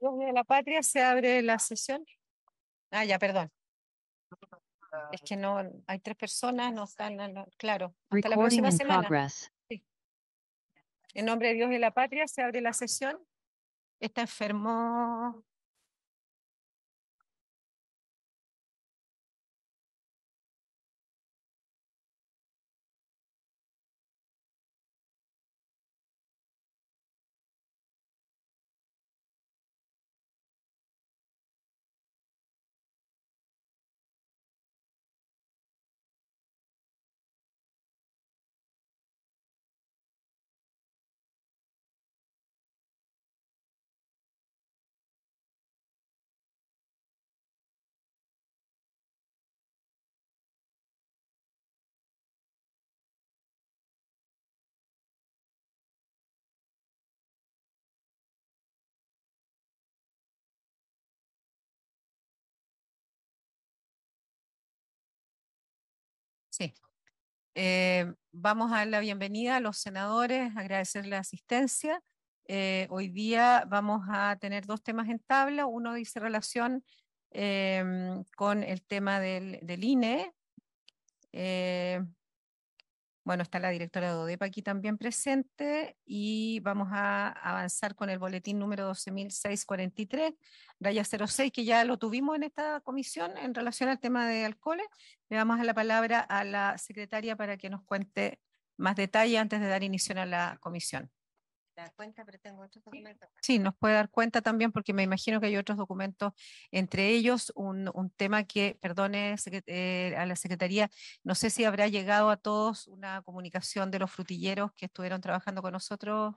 Dios de la patria se abre la sesión. Ah, ya, perdón. Es que no, hay tres personas, no están, claro. Hasta la próxima semana. Sí. En nombre de Dios de la patria se abre la sesión. Está enfermo Sí. Eh, vamos a dar la bienvenida a los senadores, agradecer la asistencia. Eh, hoy día vamos a tener dos temas en tabla. Uno dice relación eh, con el tema del, del INE. Bueno, está la directora de ODEPA aquí también presente y vamos a avanzar con el boletín número 12.643, raya 06, que ya lo tuvimos en esta comisión en relación al tema de alcoholes. Le damos la palabra a la secretaria para que nos cuente más detalle antes de dar inicio a la comisión. Sí, nos puede dar cuenta también porque me imagino que hay otros documentos, entre ellos un, tema que, perdone eh, a la Secretaría, no sé si habrá llegado a todos una comunicación de los frutilleros que estuvieron trabajando con nosotros.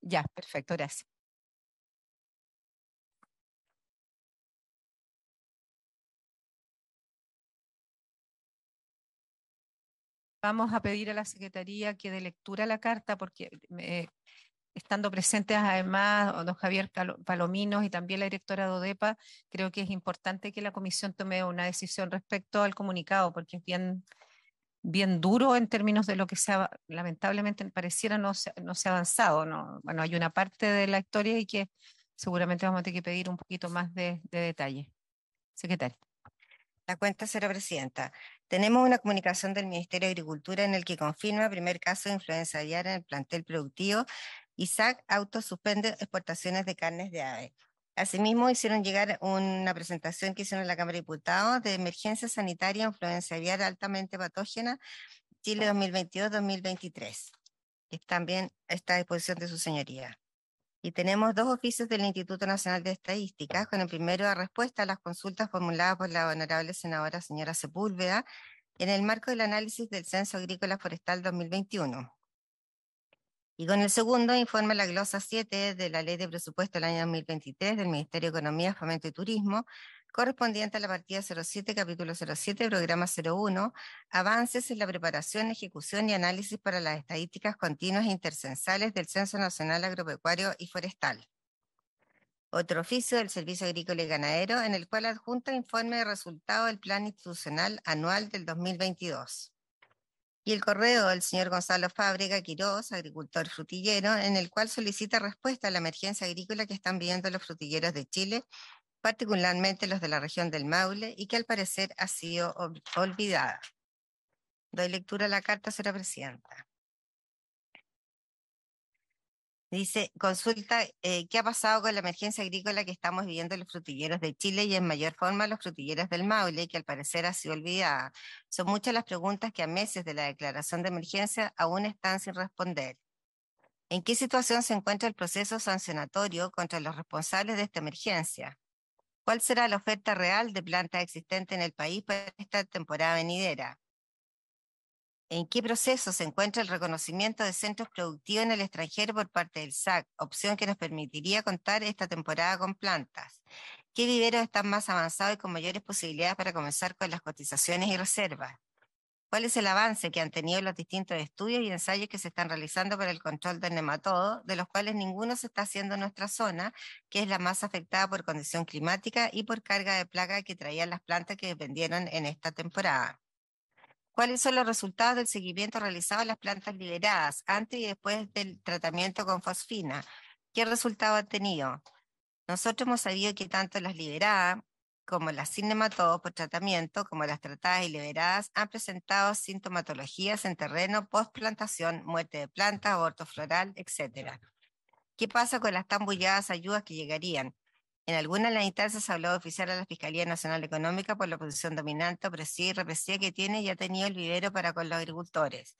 Ya, perfecto, gracias. Vamos a pedir a la Secretaría que dé lectura a la carta porque eh, estando presentes además don Javier Palominos y también la directora de ODEPA, creo que es importante que la comisión tome una decisión respecto al comunicado, porque es bien, duro en términos de lo que se lamentablemente pareciera no se, no se ha avanzado. Bueno, hay una parte de la historia y que seguramente vamos a tener que pedir un poquito más de, de detalle. Secretario. La cuenta será presidenta. Tenemos una comunicación del Ministerio de Agricultura en el que confirma primer caso de influenza aviar en el plantel productivo ISAC autosuspende exportaciones de carnes de ave. Asimismo, hicieron llegar una presentación que hicieron en la Cámara de Diputados de emergencia sanitaria, influenza aviar altamente patógena, Chile 2022-2023. También está a disposición de su señoría. Y tenemos dos oficios del Instituto Nacional de Estadísticas, con el primero a respuesta a las consultas formuladas por la honorable senadora señora Sepúlveda en el marco del análisis del Censo Agrícola Forestal 2021. Y con el segundo informe la glosa 7 de la Ley de Presupuesto del año 2023 del Ministerio de Economía, Fomento y Turismo, correspondiente a la partida 07, capítulo 07, programa 01, avances en la preparación, ejecución y análisis para las estadísticas continuas e intercensales del Censo Nacional Agropecuario y Forestal. Otro oficio del Servicio Agrícola y Ganadero, en el cual adjunta informe de resultado del Plan Institucional Anual del 2022 y el correo del señor Gonzalo Fábrega Quiroz, agricultor frutillero, en el cual solicita respuesta a la emergencia agrícola que están viviendo los frutilleros de Chile, particularmente los de la región del Maule, y que al parecer ha sido olvidada. Doy lectura a la carta, señora presidenta. Dice, consulta, eh, ¿qué ha pasado con la emergencia agrícola que estamos viviendo los frutilleros de Chile y en mayor forma los frutilleros del Maule, que al parecer ha sido olvidada? Son muchas las preguntas que a meses de la declaración de emergencia aún están sin responder. ¿En qué situación se encuentra el proceso sancionatorio contra los responsables de esta emergencia? ¿Cuál será la oferta real de plantas existentes en el país para esta temporada venidera? ¿En qué proceso se encuentra el reconocimiento de centros productivos en el extranjero por parte del SAC? Opción que nos permitiría contar esta temporada con plantas. ¿Qué viveros están más avanzados y con mayores posibilidades para comenzar con las cotizaciones y reservas? ¿Cuál es el avance que han tenido los distintos estudios y ensayos que se están realizando para el control del nematodo, de los cuales ninguno se está haciendo en nuestra zona, que es la más afectada por condición climática y por carga de plaga que traían las plantas que vendieron en esta temporada? cuáles son los resultados del seguimiento realizado a las plantas liberadas antes y después del tratamiento con fosfina. ¿Qué resultado ha tenido? Nosotros hemos sabido que tanto las liberadas como las sin por tratamiento, como las tratadas y liberadas, han presentado sintomatologías en terreno postplantación, muerte de plantas, aborto floral, etc. ¿Qué pasa con las tambulladas ayudas que llegarían? En alguna de las instancias habló de a la Fiscalía Nacional Económica por la posición dominante, pero sí represiva que tiene y ha tenido el vivero para con los agricultores.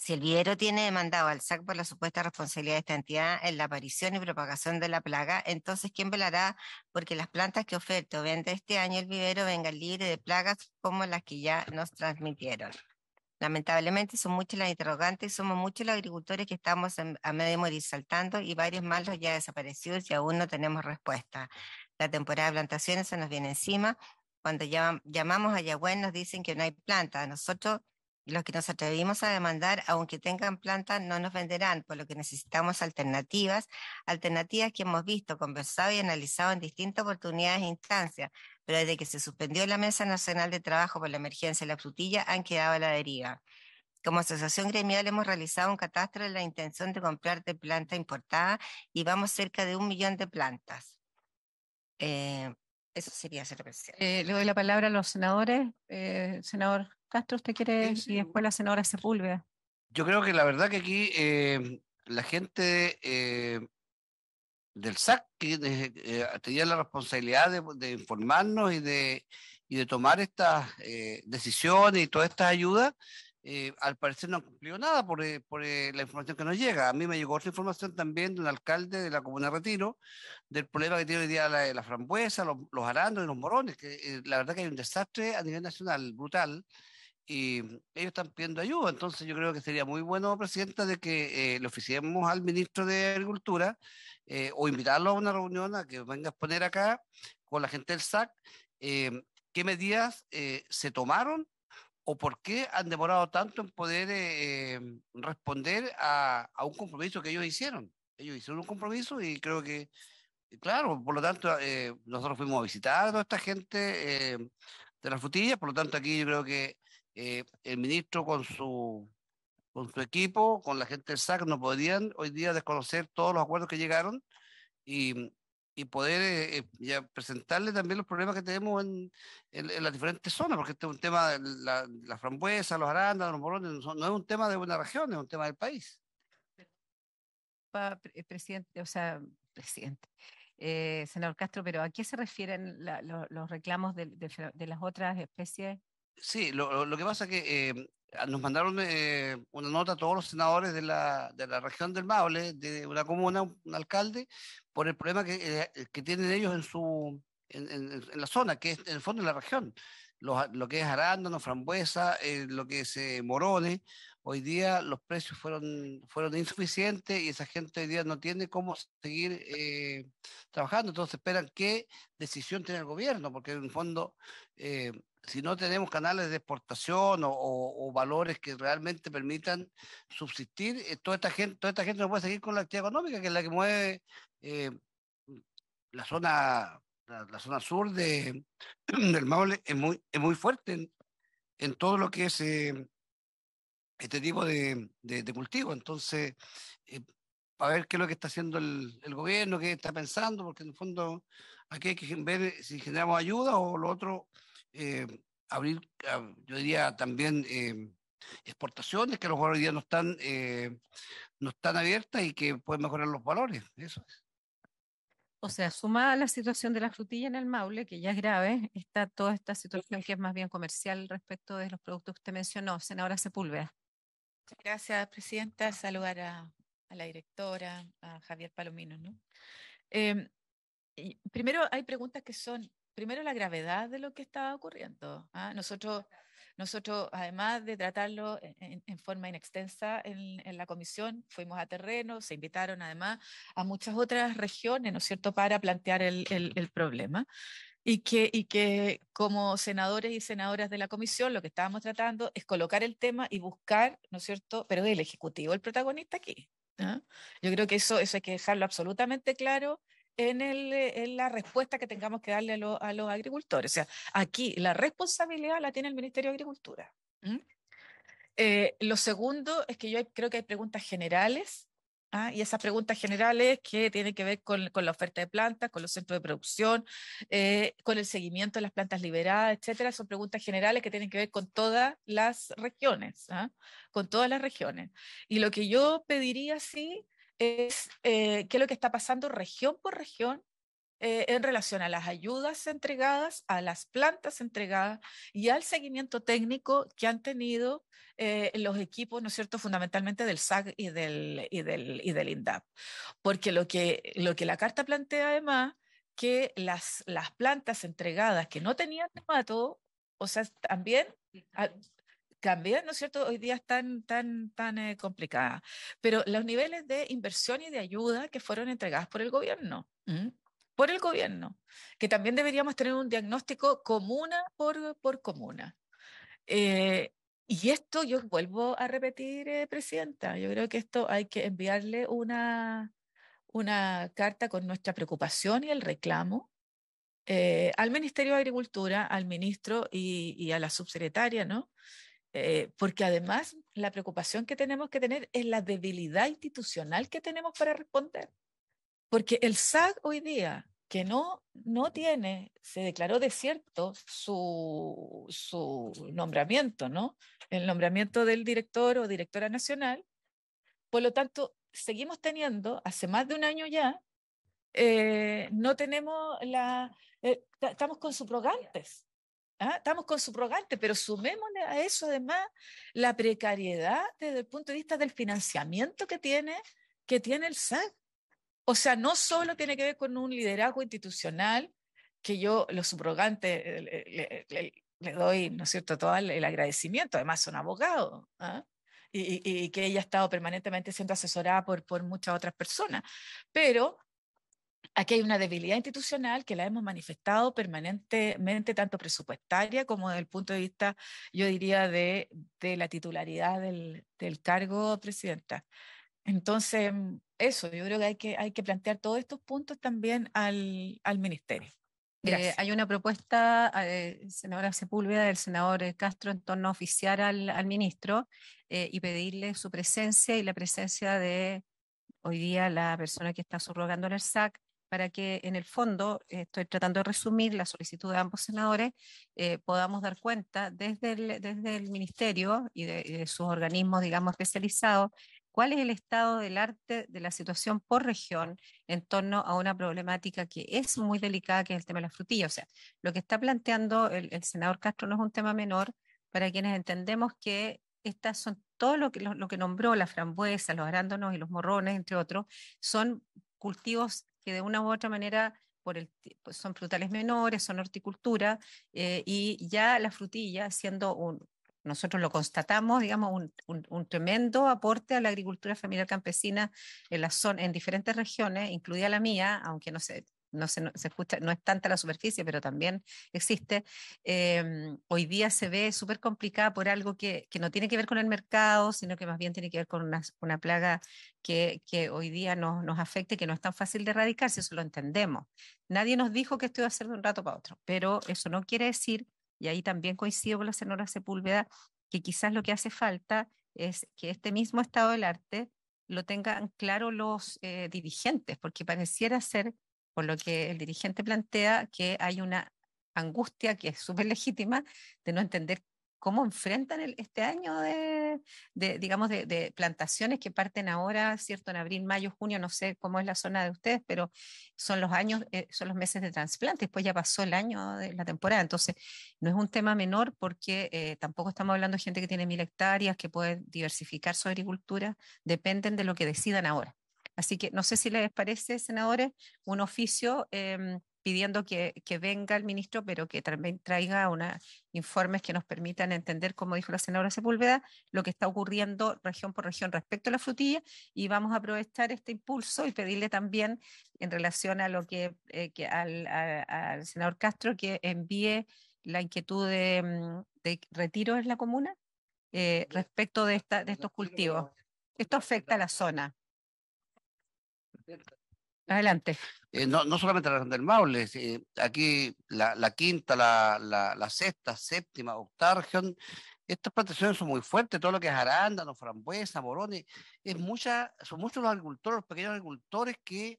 Si el vivero tiene demandado al SAC por la supuesta responsabilidad de esta entidad en la aparición y propagación de la plaga, entonces ¿quién velará porque las plantas que oferta o vende este año el vivero vengan libres de plagas como las que ya nos transmitieron? Lamentablemente son muchas las interrogantes, somos muchos los agricultores que estamos a medio de morir saltando y varios malos ya desaparecidos y aún no tenemos respuesta. La temporada de plantaciones se nos viene encima. Cuando llamamos a Yagüen nos dicen que no hay planta. Nosotros, los que nos atrevimos a demandar, aunque tengan planta, no nos venderán, por lo que necesitamos alternativas, alternativas que hemos visto, conversado y analizado en distintas oportunidades e instancias pero desde que se suspendió la Mesa Nacional de Trabajo por la emergencia de la frutilla han quedado a la deriva. Como asociación gremial hemos realizado un catastro en la intención de comprar de planta importada y vamos cerca de un millón de plantas. Eh, eso sería ser eh, le doy la palabra a los senadores. Eh, senador Castro, ¿usted quiere? Y después la senadora Sepúlveda. Yo creo que la verdad que aquí eh, la gente eh, del SAC, que eh, eh, tenía la responsabilidad de, informarnos y de, de tomar estas eh, decisiones y todas estas ayudas, al parecer no han cumplido nada por, la información que nos llega. A mí me llegó otra información también de un alcalde de la comuna de Retiro, del problema que tiene hoy día la, la frambuesa, los, los y los morones, que la verdad que hay un desastre a nivel nacional brutal y ellos están pidiendo ayuda. Entonces yo creo que sería muy bueno, Presidenta, de que lo le oficiemos al ministro de Agricultura eh, o invitarlo a una reunión a que venga a exponer acá con la gente del SAC, em, qué medidas eh, se tomaron o por qué han demorado tanto en poder eh, em, responder a, a, un compromiso que ellos hicieron. Ellos hicieron un compromiso y creo que, claro, por lo tanto, nosotros fuimos a visitar a esta gente em, de las frutillas, por lo tanto aquí yo creo que el ministro con su con su equipo, con la gente del SAC, no podrían hoy día desconocer todos los acuerdos que llegaron y, y poder eh, eh, ya presentarle también los problemas que tenemos en, en, las diferentes zonas, porque este es un tema de la, la frambuesa, los arándanos, los morones, no, es un tema de una región, es un tema del país. Eh, presidente, o sea, presidente, eh, senador Castro, pero ¿a qué se refieren los, reclamos de, las otras especies? Sí, lo, lo, que pasa es que eh, nos mandaron eh, una nota a todos los senadores de la, de la región del Maule, de una comuna, un alcalde, por el problema que, eh, eh, que tienen ellos en, su, en, en, la zona, que es en el fondo de la región. Lo, lo que es arándano, frambuesa, lo que es morones. Hoy día los precios fueron, fueron insuficientes y esa gente hoy día no tiene cómo seguir trabajando. Entonces esperan qué decisión tiene el gobierno, porque en el fondo si no tenemos canales de exportación o, valores que realmente permitan subsistir, eh, toda esta gente, toda esta gente no puede seguir con la actividad económica, que es la que mueve eh, la zona, la, zona sur de, del Maule es muy, es muy fuerte en, todo lo que es eh, este tipo de, cultivo. Entonces, a ver qué es lo que está haciendo el, el, gobierno, qué está pensando, porque en el fondo aquí hay que ver si generamos ayuda o lo otro eh, abrir, ah, yo diría también eh, exportaciones que los valores mejor hoy día no están, eh, no están abiertas y que pueden mejorar los valores. Eso es. O sea, sumada a la situación de la frutilla en el Maule, que ya es grave, está toda esta situación que es más bien comercial respecto de los productos que usted mencionó, senadora Sepúlveda. Gracias, presidenta. Saludar a, a la directora, a Javier Palomino. Em, primero, hay preguntas que son primero la gravedad de lo que estaba ocurriendo. ¿ah? Nosotros, nosotros, además de tratarlo e, e, en, forma inextensa en, la comisión, fuimos a terreno, se invitaron además a muchas otras regiones, ¿no es cierto?, para plantear el, problema. Y que, y que como senadores y senadoras de la comisión lo que estábamos tratando es colocar el tema y buscar, ¿no es cierto?, pero el Ejecutivo, el protagonista aquí. ¿ah? Yo creo que eso, eso hay que dejarlo absolutamente claro en, eh, en la respuesta que tengamos que darle a, los agricultores. O sea, aquí la responsabilidad la tiene el Ministerio de Agricultura. Eh, lo segundo es que yo creo que hay preguntas generales ¿ah? y esas preguntas generales que tienen que ver con, la oferta de plantas, con los centros de producción, eh, con el seguimiento de las plantas liberadas, etcétera, son preguntas generales que tienen que ver con todas las regiones, ¿ah? con todas las regiones. Y lo que yo pediría, sí, es eh, qué es lo que está pasando región por región eh, en relación a las ayudas entregadas, a las plantas entregadas y al seguimiento técnico que han tenido eh, los equipos, ¿no es cierto?, fundamentalmente del SAC y del, y del, y INDAP. Porque lo que, lo que la carta plantea además que las, las plantas entregadas que no tenían nemato, o sea, también ah, Cambian, ¿no es cierto?, hoy día están tan, tan, eh, complicada. Pero los niveles de inversión y de ayuda que fueron entregadas por el gobierno, por el gobierno, que también deberíamos tener un diagnóstico comuna por, por comuna. Eh, y esto yo vuelvo a repetir, eh, Presidenta, yo creo que esto hay que enviarle una, una carta con nuestra preocupación y el reclamo eh, al Ministerio de Agricultura, al ministro y, y a la subsecretaria, ¿no? Eh, porque además la preocupación que tenemos que tener es la debilidad institucional que tenemos para responder. Porque el SAG hoy día, que no, no tiene, se declaró desierto su, su nombramiento, ¿no? El nombramiento del director o directora nacional. Por lo tanto, seguimos teniendo, hace más de un año ya, eh, no tenemos la, eh, estamos con suprogantes. Ah, estamos con subrogante, pero sumémosle a eso además la precariedad desde el punto de vista del financiamiento que tiene, que tiene el SAC. O sea, no solo tiene que ver con un liderazgo institucional, que yo los subrogantes le, doy, ¿no es cierto?, todo el, agradecimiento, además son abogados, ¿ah? y, y, y, que ella ha estado permanentemente siendo asesorada por, por muchas otras personas, pero Aquí hay una debilidad institucional que la hemos manifestado permanentemente, tanto presupuestaria como desde el punto de vista, yo diría, de, de la titularidad del, cargo presidenta. Entonces, mm, eso, yo creo que hay que, hay que plantear todos estos puntos también al, ministerio. Eh, hay una propuesta, eh, senadora Sepúlveda, del senador eh, Castro, en torno a oficiar al, ministro y pedirle su presencia y la presencia de hoy día la persona que está subrogando el SAC, para que en el fondo, estoy tratando de resumir la solicitud de ambos senadores, eh, podamos dar cuenta desde el, desde el Ministerio y de, sus organismos, digamos, especializados, cuál es el estado del arte de la situación por región en torno a una problemática que es muy delicada, que es el tema de la frutilla. O sea, lo que está planteando el, senador Castro no es un tema menor para quienes entendemos que estas son todo lo que, lo que nombró la frambuesa, los arándanos y los morrones, entre otros, son cultivos que de una u otra manera pues, son frutales menores, son horticultura, eh, y ya la frutilla, siendo un, nosotros lo constatamos, digamos, un, tremendo aporte a la agricultura familiar campesina en, en diferentes regiones, incluida la mía, aunque no sé, no se, se, no es tanta la superficie, pero también existe, em, hoy día se ve súper complicada por algo que, no tiene que ver con el mercado, sino que más bien tiene que ver con una, plaga que, hoy día nos, nos afecta que no es tan fácil de erradicar, si eso lo entendemos. Nadie nos dijo que esto iba a ser de un rato para otro, pero eso no quiere decir, y ahí también coincido con la senora Sepúlveda, que quizás lo que hace falta es que este mismo estado del arte lo tengan claro los eh, dirigentes, porque pareciera ser por lo que el dirigente plantea que hay una angustia que es súper legítima de no entender cómo enfrentan este año de, digamos, de, plantaciones que parten ahora, ¿cierto? En abril, mayo, junio, no sé cómo es la zona de ustedes, pero son los años, eh, son los meses de trasplante, después pues ya pasó el año de la temporada, entonces no es un tema menor porque eh, tampoco estamos hablando de gente que tiene mil hectáreas, que puede diversificar su agricultura, dependen de lo que decidan ahora. Así que no sé si les parece, senadores, un oficio em, pidiendo que, venga el ministro, pero que también traiga una, informes que nos permitan entender, como dijo la senadora Sepúlveda, lo que está ocurriendo región por región respecto a la frutilla y vamos a aprovechar este impulso y pedirle también en relación a lo que, eh, al, senador Castro que envíe la inquietud de, mm, retiro en la comuna eh, respecto de estos cultivos. Esto afecta a la zona. Adelante. Eh, no, no, solamente la región del Maule, eh, aquí la, quinta, la, la, sexta, séptima, octava estas plantaciones son muy fuertes, todo lo que es arándano, frambuesa, morones, es mucha, son muchos los agricultores, los pequeños agricultores que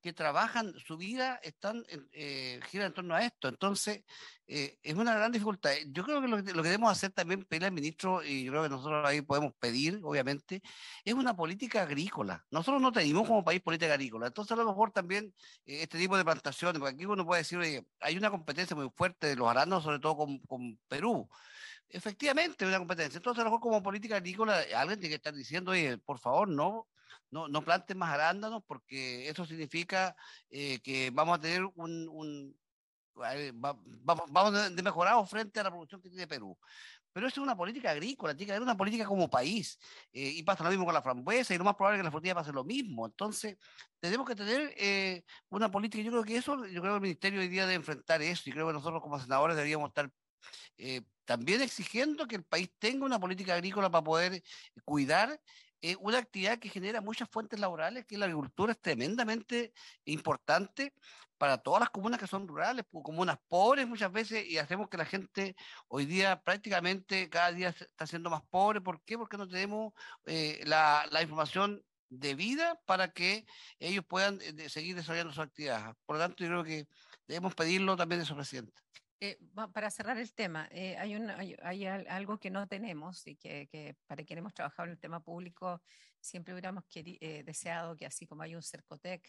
que trabajan su vida están eh, en torno a esto. Entonces, eh, es una gran dificultad. Yo creo que lo, que debemos hacer también, pedirle al ministro, y creo que nosotros ahí podemos pedir, obviamente, es una política agrícola. Nosotros no tenemos como país política agrícola. Entonces, a lo mejor también eh, este tipo de plantaciones, porque aquí uno puede decir, oye, hay una competencia muy fuerte de los aranos, sobre todo con, con Perú. Efectivamente, hay una competencia. Entonces, a lo mejor como política agrícola, alguien tiene que estar diciendo, oye, por favor, no no, no planten más arándanos porque eso significa eh, que vamos a tener un, eh, vamos de mejorado frente a la producción que tiene Perú. Pero eso es una política agrícola, tiene que haber una política como país. Eh, y pasa lo mismo con la frambuesa, y lo más probable es que la frutilla pase lo mismo. Entonces, tenemos que tener una política. Yo creo que eso, yo creo que el Ministerio hoy día debe enfrentar eso, y creo que nosotros como senadores deberíamos estar también exigiendo que el país tenga una política agrícola para poder cuidar una actividad que genera muchas fuentes laborales, que la agricultura es tremendamente importante para todas las comunas que son rurales, pues, comunas pobres muchas veces, y hacemos que la gente hoy día prácticamente cada día está siendo más pobre. ¿Por qué? Porque no tenemos eh, la, información debida para que ellos puedan eh, seguir desarrollando su actividad Por lo tanto, yo creo que debemos pedirlo también de su presidente. Eh, para cerrar el tema, eh, hay, hay, algo que no tenemos y que, para quien hemos trabajado en el tema público siempre hubiéramos eh, deseado que así como hay un Cercotec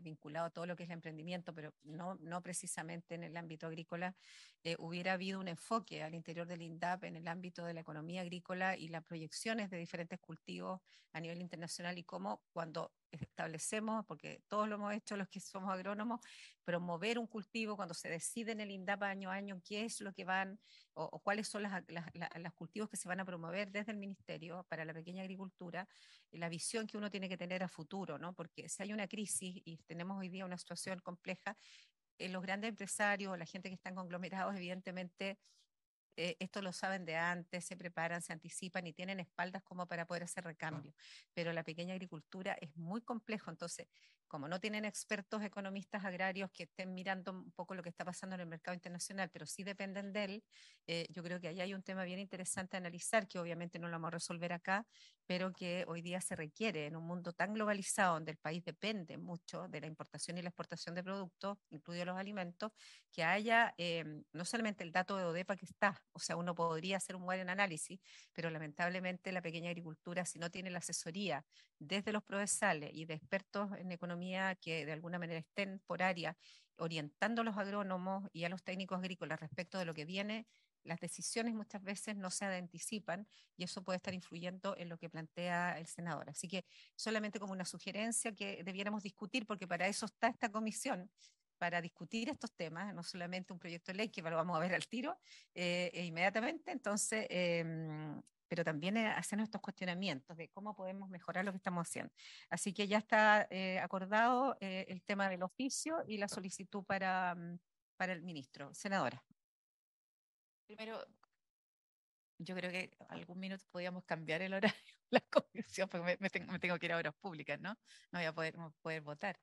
vinculado a todo lo que es el emprendimiento, pero no, no precisamente en el ámbito agrícola, hubiera habido un enfoque al interior del INDAP en el ámbito de la economía agrícola y las proyecciones de diferentes cultivos a nivel internacional y cómo cuando establecemos, porque todos lo hemos hecho los que somos agrónomos, promover un cultivo cuando se decide en el INDAP año a año qué es lo que van o, cuáles son las, los cultivos que se van a promover desde el Ministerio para la pequeña agricultura, la visión que uno tiene que tener a futuro, ¿no? porque si hay una crisis y tenemos hoy día una situación compleja, eh, los grandes empresarios, la gente que están conglomerados, evidentemente eh, esto lo saben de antes, se preparan, se anticipan y tienen espaldas como para poder hacer ah. recambio. Pero la pequeña agricultura es muy complejo, entonces como no tienen expertos economistas agrarios que estén mirando un poco lo que está pasando en el mercado internacional, pero sí dependen de él, eh, yo creo que ahí hay un tema bien interesante a analizar, que obviamente no lo vamos a resolver acá, pero que hoy día se requiere en un mundo tan globalizado donde el país depende mucho de la importación y la exportación de productos, incluidos los alimentos, que haya eh, no solamente el dato de ODEPA que está, o sea, uno podría hacer un buen análisis, pero lamentablemente la pequeña agricultura, si no tiene la asesoría desde los procesales y de expertos en economía, que de alguna manera estén por área, orientando a los agrónomos y a los técnicos agrícolas respecto de lo que viene, las decisiones muchas veces no se anticipan y eso puede estar influyendo en lo que plantea el senador. Así que solamente como una sugerencia que debiéramos discutir, porque para eso está esta comisión, para discutir estos temas, no solamente un proyecto de ley que lo vamos a ver al tiro eh, e inmediatamente. Entonces, eh, pero también eh, hacernos estos cuestionamientos de cómo podemos mejorar lo que estamos haciendo. Así que ya está eh, acordado eh, el tema del oficio y la solicitud para, mm, para el ministro. Senadora. Primero, yo creo que algún minuto podíamos cambiar el horario de la comisión, porque me, tengo, que ir a horas públicas, ¿no? No voy a poder, poder votar.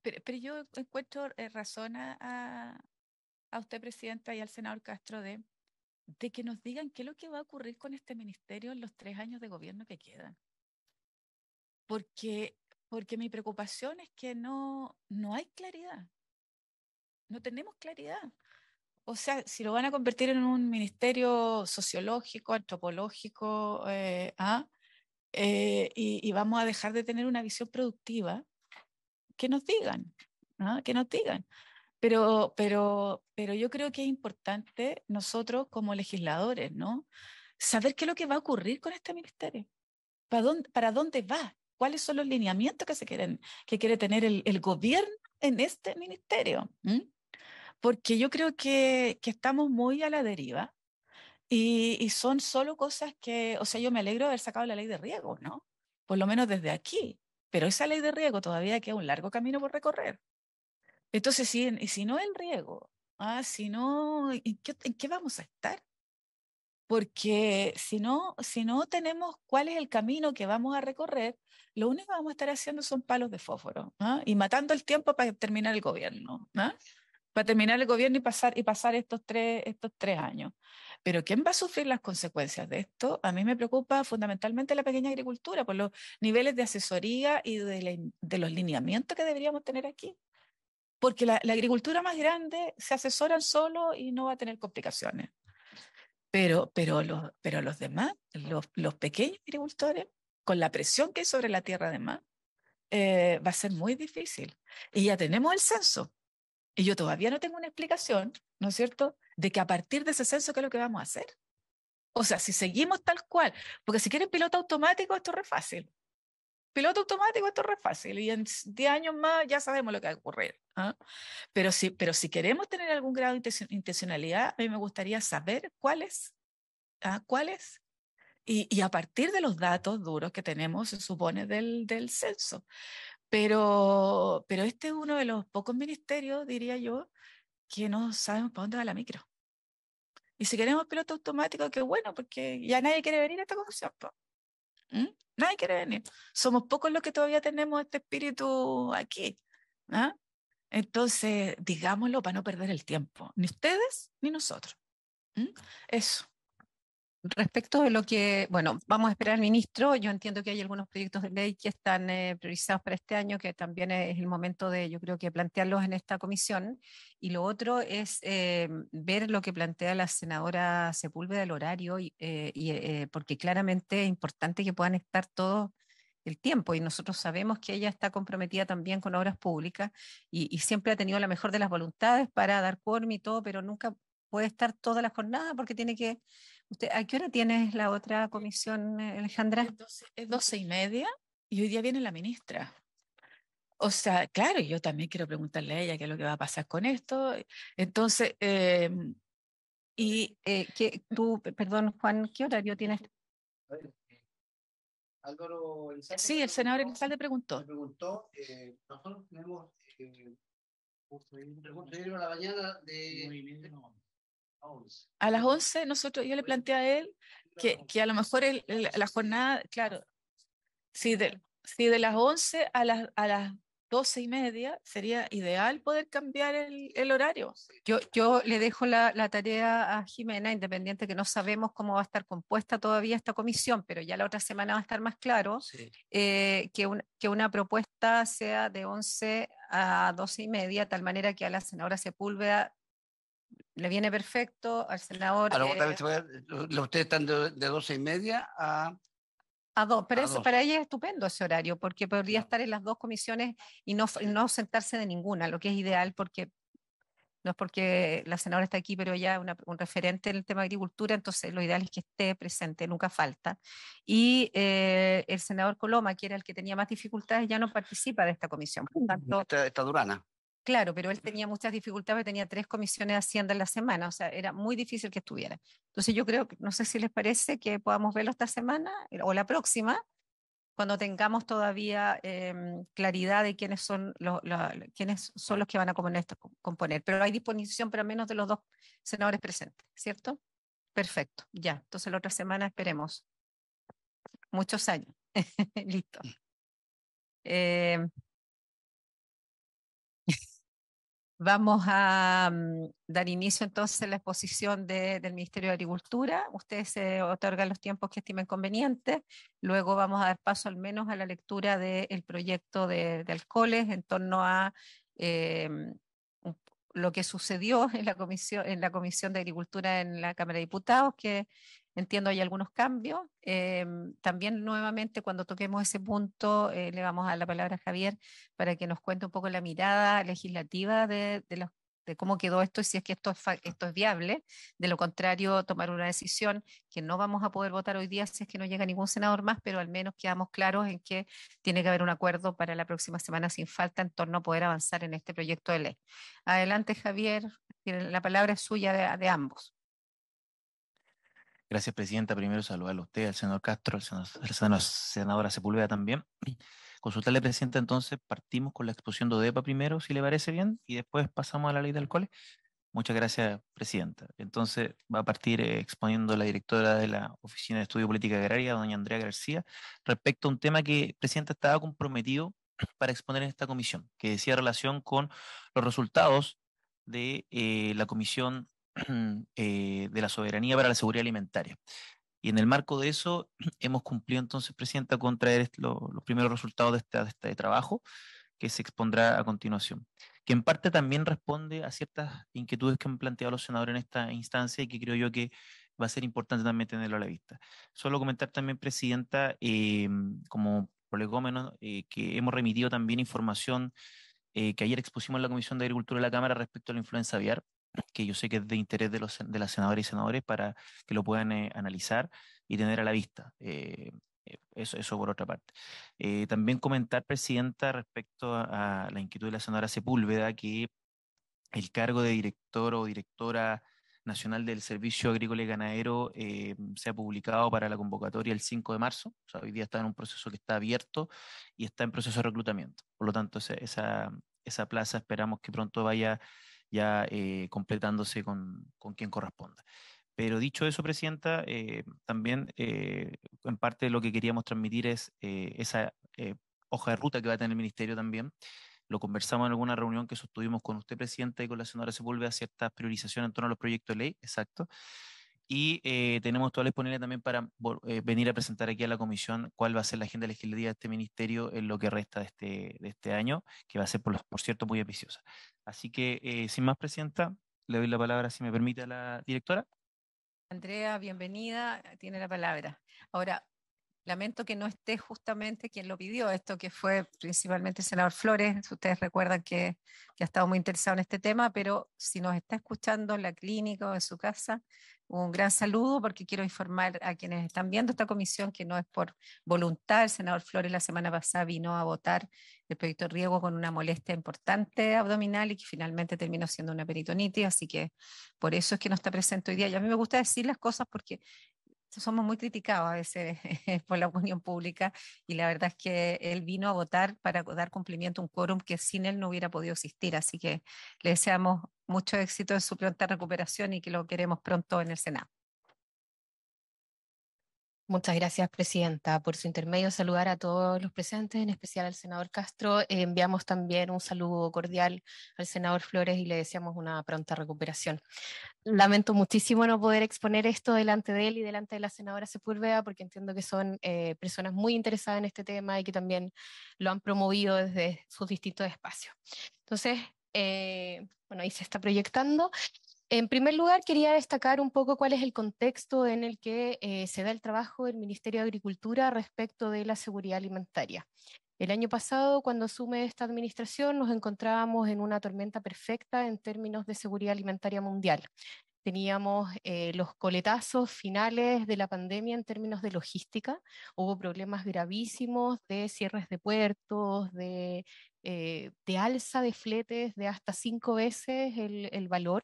Pero, pero, yo encuentro razón a usted, Presidenta, y al senador Castro de de que nos digan qué es lo que va a ocurrir con este ministerio en los tres años de gobierno que quedan. Porque, porque mi preocupación es que no, no hay claridad. No tenemos claridad. O sea, si lo van a convertir en un ministerio sociológico, antropológico, eh, ¿ah? eh, y, vamos a dejar de tener una visión productiva, que nos digan, ¿ah? que nos digan. Pero, pero, pero yo creo que es importante nosotros como legisladores, ¿no? Saber qué es lo que va a ocurrir con este ministerio. ¿Para dónde, para dónde va? ¿Cuáles son los lineamientos que, se quieren, que quiere tener el, gobierno en este ministerio? ¿Mm? Porque yo creo que, que estamos muy a la deriva. Y, y, son solo cosas que, o sea, yo me alegro de haber sacado la ley de riego, ¿no? Por lo menos desde aquí. Pero esa ley de riego todavía queda un largo camino por recorrer. Entonces, si, si no el riego, ah, si no, ¿en qué, vamos a estar? Porque si no, si no tenemos cuál es el camino que vamos a recorrer, lo único que vamos a estar haciendo son palos de fósforo ¿ah? y matando el tiempo para terminar el gobierno. ¿ah? para terminar el gobierno y pasar, y pasar estos, tres, estos tres años. Pero ¿quién va a sufrir las consecuencias de esto? A mí me preocupa fundamentalmente la pequeña agricultura por los niveles de asesoría y de los lineamientos que deberíamos tener aquí porque la, agricultura más grande se asesoran solo y no va a tener complicaciones. Pero, pero, los, pero los demás, los, pequeños agricultores, con la presión que hay sobre la tierra además, eh, va a ser muy difícil. Y ya tenemos el censo. Y yo todavía no tengo una explicación, ¿no es cierto?, de que a partir de ese censo, ¿qué es lo que vamos a hacer? O sea, si seguimos tal cual, porque si quieren piloto automático, esto es re fácil piloto automático esto es re fácil y en 10 años más ya sabemos lo que va a ocurrir. ¿Ah? Pero, si, pero si queremos tener algún grado de intencionalidad, a mí me gustaría saber cuáles, es. ¿ah? Y, y, a partir de los datos duros que tenemos, se supone, del, del censo. Pero, pero este es uno de los pocos ministerios, diría yo, que no sabemos para dónde va la micro. Y si queremos piloto automático, qué bueno, porque ya nadie quiere venir a esta ¿No? ¿Mm? Nadie quiere venir. Somos pocos los que todavía tenemos este espíritu aquí. ¿ah? Entonces, digámoslo para no perder el tiempo, ni ustedes ni nosotros. ¿Mm? Eso. Respecto de lo que, bueno, vamos a esperar al ministro. Yo entiendo que hay algunos proyectos de ley que están eh, priorizados para este año, que también es el momento de, yo creo que plantearlos en esta comisión. Y lo otro es eh, ver lo que plantea la senadora Sepúlveda del horario, y, eh, porque claramente es importante que puedan estar todo el tiempo y nosotros sabemos que ella está comprometida también con obras públicas y, siempre ha tenido la mejor de las voluntades para dar quórum y todo, pero nunca puede estar todas las jornadas porque tiene que ¿A qué hora tienes la otra comisión, eh, Alejandra? Es doce y media y hoy día viene la ministra. O sea, claro, yo también quiero preguntarle a ella qué es lo que va a pasar con esto. Entonces, em, y eh, tú, perdón, Juan, ¿qué horario tienes? Eh, sí, el senador Elizalde preguntó. preguntó, nosotros tenemos eh, justo ahí, la mañana de, a las 11 nosotros, yo le pues, planteé a él que, a lo mejor la jornada, claro, si de, de las 11 a las, a las 12 y media sería ideal poder cambiar el, horario. Yo, yo le dejo la, tarea a Jimena, independiente que no sabemos cómo va a estar compuesta todavía esta comisión, pero ya la otra semana va a estar más claro eh, que, que una propuesta sea de 11 a 12 y media, tal manera que a la senadora Sepúlveda le viene perfecto al eh, senador. ustedes están de, doce y media a a dos, pero para ella es estupendo ese horario, porque podría estar en las dos comisiones y no, no sentarse de ninguna, lo que es ideal porque no es porque la senadora está aquí, pero ella es un referente en el tema de agricultura, entonces lo ideal es que esté presente, nunca falta. Y eh, el senador Coloma, que era el que tenía más dificultades, ya no participa de esta comisión. está Durana. Claro, pero él tenía muchas dificultades, tenía tres comisiones de Hacienda en la semana, o sea, era muy difícil que estuviera. Entonces yo creo, que, no sé si les parece que podamos verlo esta semana eh, o la próxima, cuando tengamos todavía em, claridad de quiénes son, los, quiénes son los que van a componer, Pero hay disposición para menos de los dos senadores presentes, ¿cierto? Perfecto, ya. Entonces la otra semana esperemos. Muchos años. Listo. Mm. Em, Vamos a mm, dar inicio entonces a la exposición del Ministerio de Agricultura. Ustedes se otorgan los tiempos que estimen convenientes. Luego vamos a dar paso al menos a la lectura del proyecto de, alcoholes en torno a eh, lo que sucedió en la, comisión, en la Comisión de Agricultura en la Cámara de Diputados, que Entiendo, hay algunos cambios. Em, también nuevamente, cuando toquemos ese punto, eh, le vamos a dar la palabra a Javier para que nos cuente un poco la mirada legislativa de, cómo quedó esto y si es que esto es, esto es viable. De lo contrario, tomar una decisión que no vamos a poder votar hoy día si es que no llega ningún senador más, pero al menos quedamos claros en que tiene que haber un acuerdo para la próxima semana sin falta en torno a poder avanzar en este proyecto de ley. Adelante, Javier. La palabra es suya de ambos. Gracias, Presidenta. Primero saludarle a usted, al senador Castro, al senador, senadora Sepúlveda también. Consultarle, Presidenta, entonces partimos con la exposición de ODEPA primero, si le parece bien, y después pasamos a la ley de alcoholes. Muchas gracias, Presidenta. Entonces va a partir eh, exponiendo la directora de la Oficina de Estudio Política Agraria, doña Andrea García, respecto a un tema que, Presidenta, estaba comprometido para exponer en esta comisión, que decía relación con los resultados de eh, la comisión Eh, de la soberanía para la seguridad alimentaria. Y en el marco de eso, hemos cumplido entonces, Presidenta, con traer los primeros resultados de este, de trabajo que se expondrá a continuación, que en parte también responde a ciertas inquietudes que han planteado los senadores en esta instancia y que creo yo que va a ser importante también tenerlo a la vista. Solo comentar también, Presidenta, eh, como prolegómenos, eh, que hemos remitido también información que ayer expusimos en la Comisión de Agricultura de la Cámara respecto a la influencia aviar que yo sé que es de interés de, los, de las senadoras y senadores para que lo puedan eh, analizar y tener a la vista. Eh, eh, eso, eso, por otra parte. también comentar, Presidenta, respecto a, la inquietud de la senadora Sepúlveda, que el cargo de director o directora nacional del Servicio Agrícola y Ganadero se ha publicado para la convocatoria el 5 de marzo. O sea, hoy día está en un proceso que está abierto y está en proceso de reclutamiento. Por lo tanto, esa, esa plaza esperamos que pronto vaya ya eh, completándose con, con, quien corresponda. Pero dicho eso, Presidenta, eh, también eh, en parte lo que queríamos transmitir es eh, esa hoja de ruta que va a tener el Ministerio también. Lo conversamos en alguna reunión que sostuvimos con usted, Presidenta, y con la senadora se vuelve Sepúlveda, ciertas priorizaciones en torno a los proyectos de ley, exacto. Y eh, tenemos toda la disponibilidad también para eh, venir a presentar aquí a la comisión cuál va a ser la agenda legislativa de este ministerio en lo que resta de este, este año, que va a ser, por, cierto, muy ambiciosa. Así que, eh, sin más, Presidenta, le doy la palabra, si me permite, a la directora. Andrea, bienvenida, tiene la palabra. Ahora, Lamento que no esté justamente quien lo pidió, esto que fue principalmente el senador Flores. Ustedes recuerdan que, ha estado muy interesado en este tema, pero si nos está escuchando en la clínica o en su casa, un gran saludo porque quiero informar a quienes están viendo esta comisión que no es por voluntad. El senador Flores la semana pasada vino a votar el proyecto riego con una molestia importante abdominal y que finalmente terminó siendo una peritonitis, así que por eso es que no está presente hoy día. Y a mí me gusta decir las cosas porque somos muy criticados a veces por la opinión pública y la verdad es que él vino a votar para dar cumplimiento a un quórum que sin él no hubiera podido existir. Así que le deseamos mucho éxito en su pronta recuperación y que lo queremos pronto en el Senado. Muchas gracias, Presidenta. Por su intermedio, saludar a todos los presentes, en especial al senador Castro. Eh, enviamos también un saludo cordial al senador Flores y le deseamos una pronta recuperación. Lamento muchísimo no poder exponer esto delante de él y delante de la senadora Sepúlveda, porque entiendo que son eh, personas muy interesadas en este tema y que también lo han promovido desde sus distintos espacios. Entonces, eh, bueno, ahí se está proyectando. En primer lugar, quería destacar un poco cuál es el contexto en el que eh, se da el trabajo del Ministerio de Agricultura respecto de la seguridad alimentaria. El año pasado, cuando asume esta administración, nos encontrábamos en una tormenta perfecta en términos de seguridad alimentaria mundial. Teníamos eh, los coletazos finales de la pandemia en términos de logística. Hubo problemas gravísimos de cierres de puertos, de, eh, alza de fletes de hasta cinco veces el, el valor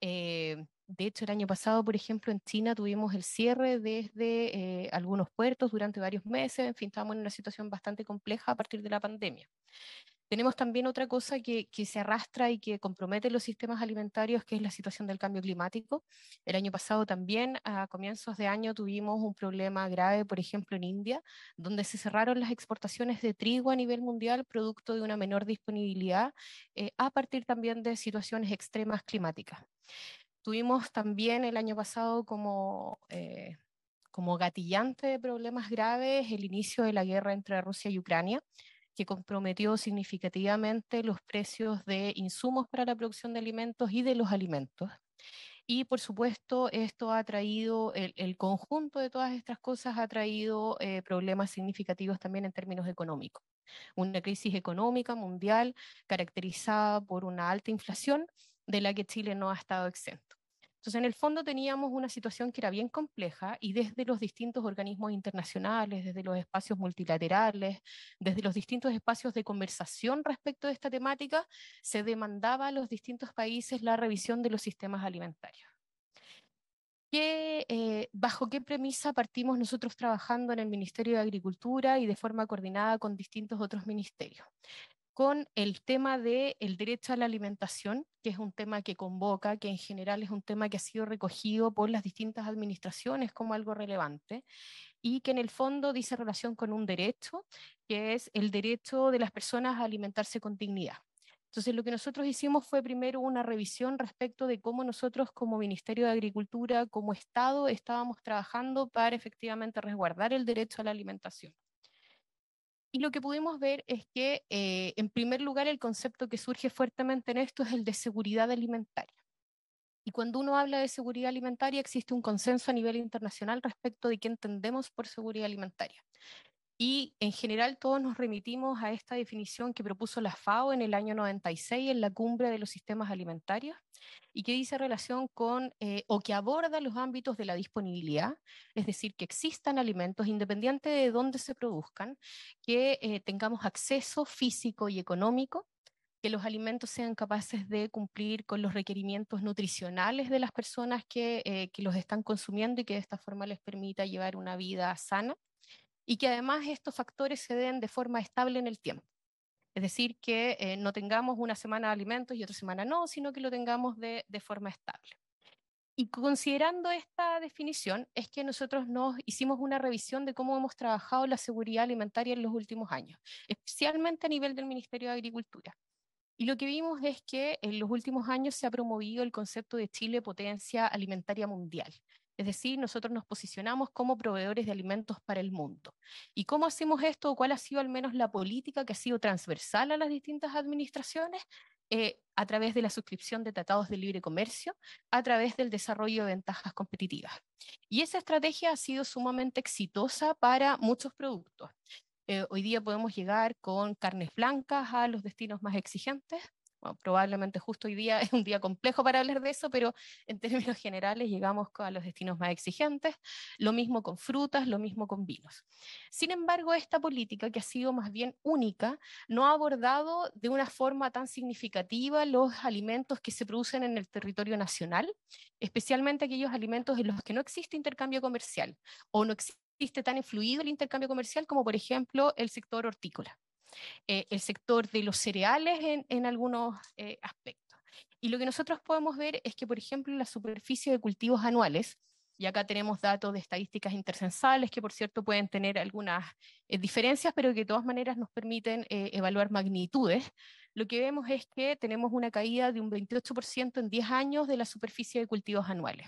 eh, de hecho, el año pasado, por ejemplo, en China tuvimos el cierre desde eh, algunos puertos durante varios meses, en fin, estábamos en una situación bastante compleja a partir de la pandemia. Tenemos también otra cosa que, se arrastra y que compromete los sistemas alimentarios, que es la situación del cambio climático. El año pasado también, a comienzos de año, tuvimos un problema grave, por ejemplo, en India, donde se cerraron las exportaciones de trigo a nivel mundial, producto de una menor disponibilidad, eh, a partir también de situaciones extremas climáticas. Tuvimos también el año pasado como... Eh, como gatillante de problemas graves el inicio de la guerra entre Rusia y Ucrania, que comprometió significativamente los precios de insumos para la producción de alimentos y de los alimentos. Y por supuesto, esto ha traído, el, conjunto de todas estas cosas ha traído eh, problemas significativos también en términos económicos. Una crisis económica mundial caracterizada por una alta inflación de la que Chile no ha estado exento. Entonces, en el fondo teníamos una situación que era bien compleja y desde los distintos organismos internacionales, desde los espacios multilaterales, desde los distintos espacios de conversación respecto de esta temática, se demandaba a los distintos países la revisión de los sistemas alimentarios. Eh, ¿Bajo qué premisa partimos nosotros trabajando en el Ministerio de Agricultura y de forma coordinada con distintos otros ministerios? con el tema del derecho a la alimentación, que es un tema que convoca, que en general es un tema que ha sido recogido por las distintas administraciones como algo relevante y que en el fondo dice relación con un derecho, que es el derecho de las personas a alimentarse con dignidad. Entonces, lo que nosotros hicimos fue primero una revisión respecto de cómo nosotros como Ministerio de Agricultura, como Estado, estábamos trabajando para efectivamente resguardar el derecho a la alimentación. Y lo que pudimos ver es que, eh, en primer lugar, el concepto que surge fuertemente en esto es el de seguridad alimentaria. Y cuando uno habla de seguridad alimentaria, existe un consenso a nivel internacional respecto de qué entendemos por seguridad alimentaria. Y en general todos nos remitimos a esta definición que propuso la FAO en el año 96 en la cumbre de los sistemas alimentarios y que dice relación con eh, o que aborda los ámbitos de la disponibilidad, es decir, que existan alimentos independiente de dónde se produzcan, que eh, tengamos acceso físico y económico que los alimentos sean capaces de cumplir con los requerimientos nutricionales de las personas que, eh, que, los están consumiendo y que de esta forma les permita llevar una vida sana y que además estos factores se den de forma estable en el tiempo. Es decir, que eh, no tengamos una semana de alimentos y otra semana no, sino que lo tengamos de, de forma estable. Y considerando esta definición, es que nosotros nos hicimos una revisión de cómo hemos trabajado la seguridad alimentaria en los últimos años, especialmente a nivel del Ministerio de Agricultura. Y lo que vimos es que en los últimos años se ha promovido el concepto de Chile potencia alimentaria mundial, es decir, nosotros nos posicionamos como proveedores de alimentos para el mundo. ¿Y cómo hacemos esto o cuál ha sido al menos la política que ha sido transversal a las distintas administraciones? Eh, a través de la suscripción de tratados de libre comercio, a través del desarrollo de ventajas competitivas. Y esa estrategia ha sido sumamente exitosa para muchos productos. Eh, hoy día podemos llegar con carnes blancas a los destinos más exigentes, probablemente justo hoy día es un día complejo para hablar de eso, pero en términos generales llegamos a los destinos más exigentes, lo mismo con frutas, lo mismo con vinos. Sin embargo, esta política, que ha sido más bien única, no ha abordado de una forma tan significativa los alimentos que se producen en el territorio nacional, especialmente aquellos alimentos en los que no existe intercambio comercial o no existe tan influido el intercambio comercial como por ejemplo el sector hortícola. Eh, el sector de los cereales en, algunos eh, aspectos. Y lo que nosotros podemos ver es que, por ejemplo, la superficie de cultivos anuales, y acá tenemos datos de estadísticas intercensales que, por cierto, pueden tener algunas eh, diferencias, pero que de todas maneras nos permiten evaluar magnitudes. Lo que vemos es que tenemos una caída de un 28% en 10 años de la superficie de cultivos anuales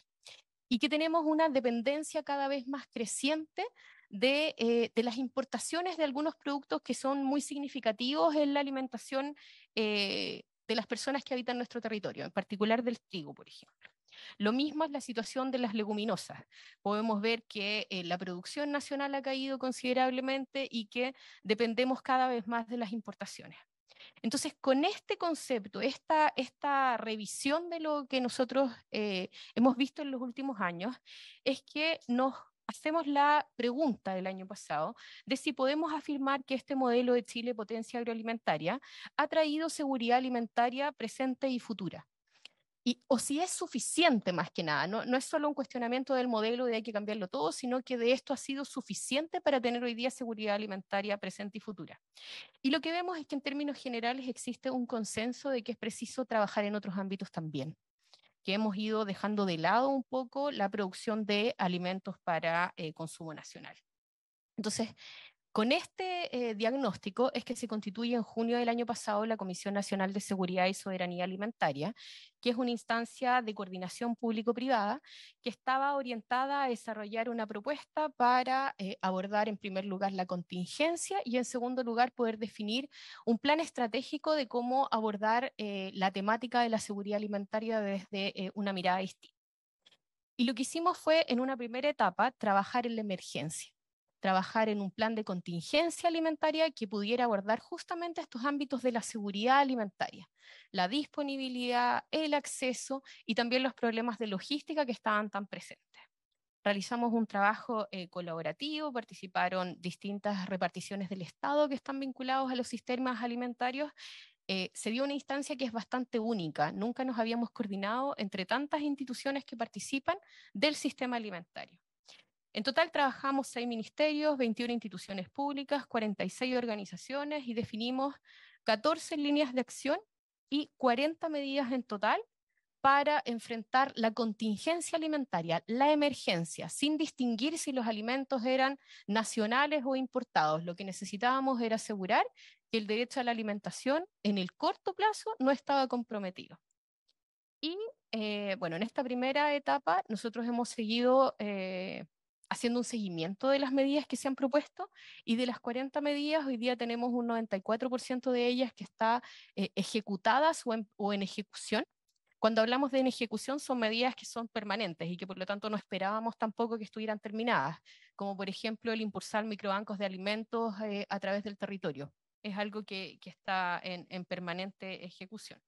y que tenemos una dependencia cada vez más creciente eh, de, las importaciones de algunos productos que son muy significativos en la alimentación eh, de las personas que habitan nuestro territorio, en particular del trigo, por ejemplo. Lo mismo es la situación de las leguminosas. Podemos ver que eh, la producción nacional ha caído considerablemente y que dependemos cada vez más de las importaciones. Entonces, con este concepto, esta, esta revisión de lo que nosotros hemos visto en los últimos años, es que nos hacemos la pregunta del año pasado de si podemos afirmar que este modelo de Chile potencia agroalimentaria ha traído seguridad alimentaria presente y futura. Y, o si es suficiente más que nada, no es solo un cuestionamiento del modelo de hay que cambiarlo todo, sino que de esto ha sido suficiente para tener hoy día seguridad alimentaria presente y futura. Y lo que vemos es que en términos generales existe un consenso de que es preciso trabajar en otros ámbitos también que hemos ido dejando de lado un poco la producción de alimentos para eh, consumo nacional. Entonces, con este eh, diagnóstico es que se constituye en junio del año pasado la Comisión Nacional de Seguridad y Soberanía Alimentaria, que es una instancia de coordinación público-privada que estaba orientada a desarrollar una propuesta para eh, abordar en primer lugar la contingencia y en segundo lugar poder definir un plan estratégico de cómo abordar eh, la temática de la seguridad alimentaria desde una mirada distinta. Y lo que hicimos fue, en una primera etapa, trabajar en la emergencia trabajar en un plan de contingencia alimentaria que pudiera abordar justamente estos ámbitos de la seguridad alimentaria, la disponibilidad, el acceso y también los problemas de logística que estaban tan presentes. Realizamos un trabajo eh, colaborativo, participaron distintas reparticiones del Estado que están vinculados a los sistemas alimentarios eh, se dio una instancia que es bastante única. Nunca nos habíamos coordinado entre tantas instituciones que participan del sistema alimentario. En total trabajamos seis ministerios, 21 instituciones públicas, 46 organizaciones y definimos 14 líneas de acción y 40 medidas en total para enfrentar la contingencia alimentaria, la emergencia, sin distinguir si los alimentos eran nacionales o importados. Lo que necesitábamos era asegurar que el derecho a la alimentación en el corto plazo no estaba comprometido. Y eh, bueno, en esta primera etapa nosotros hemos seguido eh, haciendo un seguimiento de las medidas que se han propuesto y de las 40 medidas, hoy día tenemos un 94% de ellas que está eh, ejecutadas o en, ejecución. Cuando hablamos de en ejecución son medidas que son permanentes y que por lo tanto no esperábamos tampoco que estuvieran terminadas, como por ejemplo el impulsar microbancos de alimentos eh, a través del territorio. Es algo que, está en permanente ejecución.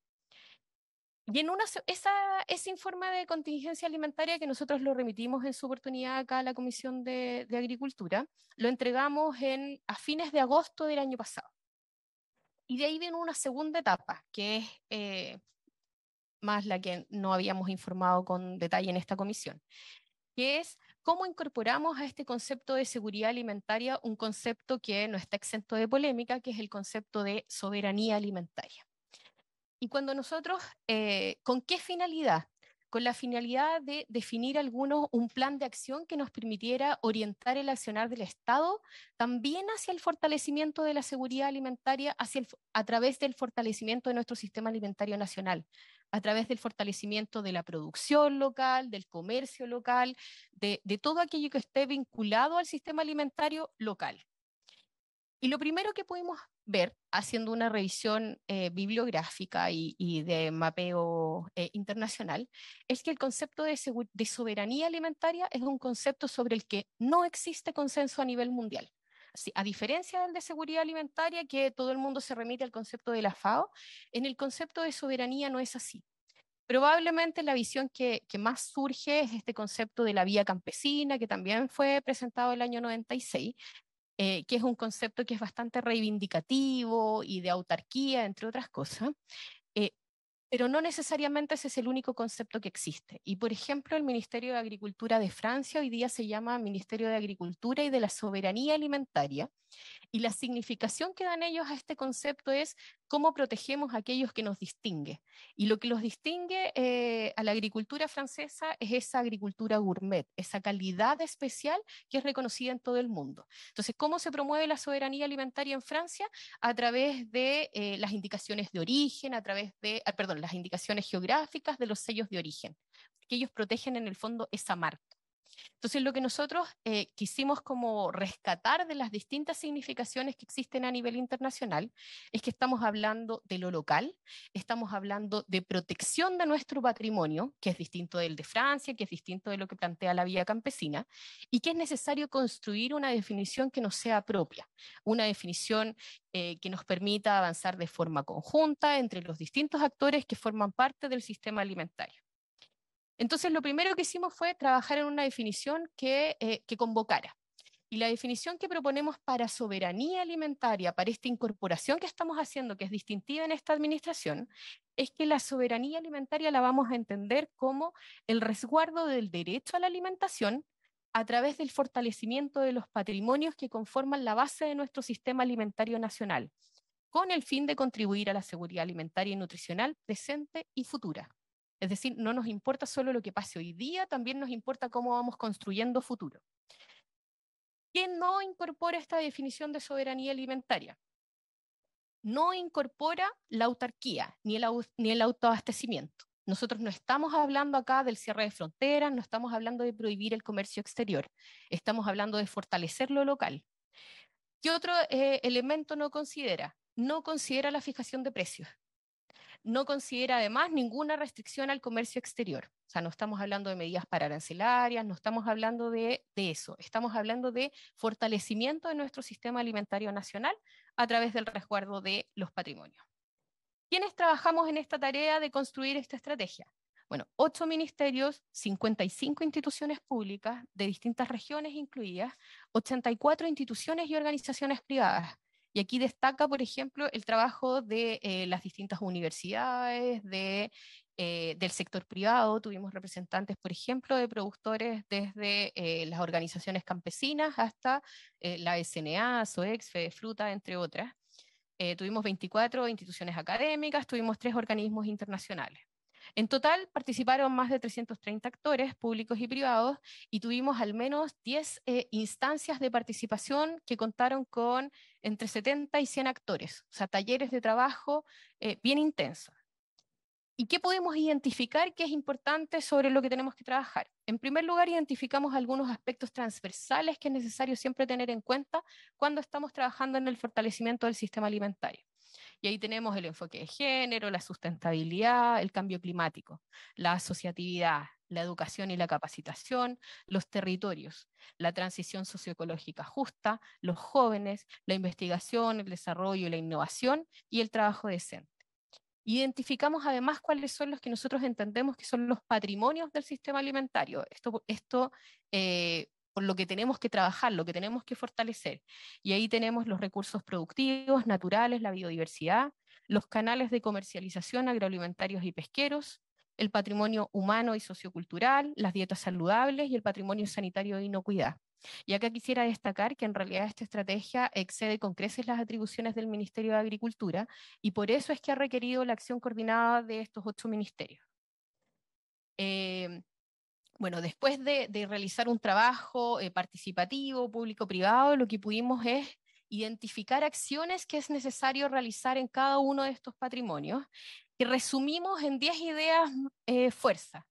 Y en una, ese informe de contingencia alimentaria que nosotros lo remitimos en su oportunidad acá a la Comisión de, Agricultura, lo entregamos en, a fines de agosto del año pasado. Y de ahí viene una segunda etapa, que es eh, más la que no habíamos informado con detalle en esta comisión, que es cómo incorporamos a este concepto de seguridad alimentaria un concepto que no está exento de polémica, que es el concepto de soberanía alimentaria. Y cuando nosotros, eh, ¿con qué finalidad? Con la finalidad de definir algunos un plan de acción que nos permitiera orientar el accionar del Estado también hacia el fortalecimiento de la seguridad alimentaria hacia a través del fortalecimiento de nuestro sistema alimentario nacional, a través del fortalecimiento de la producción local, del comercio local, de, de todo aquello que esté vinculado al sistema alimentario local. Y lo primero que pudimos ver haciendo una revisión eh, bibliográfica y, de mapeo eh, internacional, es que el concepto de, soberanía alimentaria es un concepto sobre el que no existe consenso a nivel mundial. a diferencia del de seguridad alimentaria, que todo el mundo se remite al concepto de la FAO, en el concepto de soberanía no es así. Probablemente la visión que, más surge es este concepto de la vía campesina, que también fue presentado el año 96, eh, que es un concepto que es bastante reivindicativo y de autarquía, entre otras cosas, eh, pero no necesariamente ese es el único concepto que existe. Y, por ejemplo, el Ministerio de Agricultura de Francia hoy día se llama Ministerio de Agricultura y de la Soberanía Alimentaria, y la significación que dan ellos a este concepto es cómo protegemos a aquellos que nos distingue. Y lo que los distingue eh, a la agricultura francesa es esa agricultura gourmet, esa calidad especial que es reconocida en todo el mundo. Entonces, ¿cómo se promueve la soberanía alimentaria en Francia? A través de eh, las indicaciones de origen, a través de, ah, perdón, las indicaciones geográficas de los sellos de origen, que ellos protegen en el fondo esa marca. Entonces, lo que nosotros eh, quisimos como rescatar de las distintas significaciones que existen a nivel internacional es que estamos hablando de lo local, estamos hablando de protección de nuestro patrimonio, que es distinto del de Francia, que es distinto de lo que plantea la vía campesina, y que es necesario construir una definición que nos sea propia, una definición eh, que nos permita avanzar de forma conjunta entre los distintos actores que forman parte del sistema alimentario. Entonces, lo primero que hicimos fue trabajar en una definición eh, que, convocara. Y la definición que proponemos para soberanía alimentaria, para esta incorporación que estamos haciendo, que es distintiva en esta administración, es que la soberanía alimentaria la vamos a entender como el resguardo del derecho a la alimentación a través del fortalecimiento de los patrimonios que conforman la base de nuestro sistema alimentario nacional, con el fin de contribuir a la seguridad alimentaria y nutricional presente y futura. Es decir, no nos importa solo lo que pase hoy día, también nos importa cómo vamos construyendo futuro. ¿Qué no incorpora esta definición de soberanía alimentaria? No incorpora la autarquía ni el, autoabastecimiento. Nosotros no estamos hablando acá del cierre de fronteras, no estamos hablando de prohibir el comercio exterior, estamos hablando de fortalecer lo local. ¿Qué otro eh, elemento no considera? No considera la fijación de precios no considera además ninguna restricción al comercio exterior. O sea, no estamos hablando de medidas pararancelarias, no estamos hablando de, eso, estamos hablando de fortalecimiento de nuestro sistema alimentario nacional a través del resguardo de los patrimonios. ¿Quiénes trabajamos en esta tarea de construir esta estrategia? Bueno, ocho ministerios, 55 instituciones públicas de distintas regiones incluidas, 84 instituciones y organizaciones privadas, y aquí destaca, por ejemplo, el trabajo de eh, las distintas universidades, de, eh, del sector privado. Tuvimos representantes, por ejemplo, de productores desde eh, las organizaciones campesinas hasta la SNA, SOEX, fruta entre otras. tuvimos 24 instituciones académicas, tuvimos tres organismos internacionales. En total participaron más de 330 actores públicos y privados y tuvimos al menos 10 eh, instancias de participación que contaron con entre 70 y 100 actores, o sea, talleres de trabajo eh, bien intensos. ¿Y qué podemos identificar que es importante sobre lo que tenemos que trabajar? En primer lugar, identificamos algunos aspectos transversales que es necesario siempre tener en cuenta cuando estamos trabajando en el fortalecimiento del sistema alimentario. Y ahí tenemos el enfoque de género, la sustentabilidad, el cambio climático, la asociatividad, la educación y la capacitación, los territorios, la transición socioecológica justa, los jóvenes, la investigación, el desarrollo y la innovación y el trabajo decente. Identificamos además cuáles son los que nosotros entendemos que son los patrimonios del sistema alimentario. Esto, esto eh, por lo que tenemos que trabajar, lo que tenemos que fortalecer. Y ahí tenemos los recursos productivos, naturales, la biodiversidad, los canales de comercialización agroalimentarios y pesqueros, el patrimonio humano y sociocultural, las dietas saludables y el patrimonio sanitario de inocuidad. Y acá quisiera destacar que en realidad esta estrategia excede con creces las atribuciones del Ministerio de Agricultura y por eso es que ha requerido la acción coordinada de estos ocho ministerios. Eh, bueno, después de, realizar un trabajo eh, participativo, público-privado, lo que pudimos es identificar acciones que es necesario realizar en cada uno de estos patrimonios, que resumimos en 10 ideas eh, fuerza.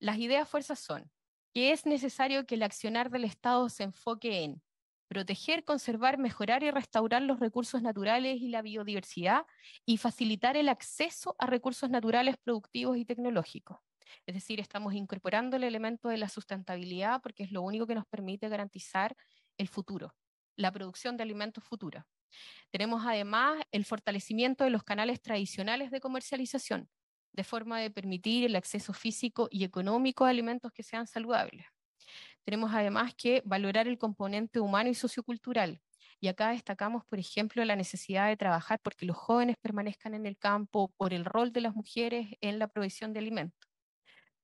Las ideas fuerza son que es necesario que el accionar del Estado se enfoque en proteger, conservar, mejorar y restaurar los recursos naturales y la biodiversidad y facilitar el acceso a recursos naturales productivos y tecnológicos es decir, estamos incorporando el elemento de la sustentabilidad porque es lo único que nos permite garantizar el futuro, la producción de alimentos futura. Tenemos además el fortalecimiento de los canales tradicionales de comercialización, de forma de permitir el acceso físico y económico a alimentos que sean saludables. Tenemos además que valorar el componente humano y sociocultural. Y acá destacamos, por ejemplo, la necesidad de trabajar porque los jóvenes permanezcan en el campo por el rol de las mujeres en la provisión de alimentos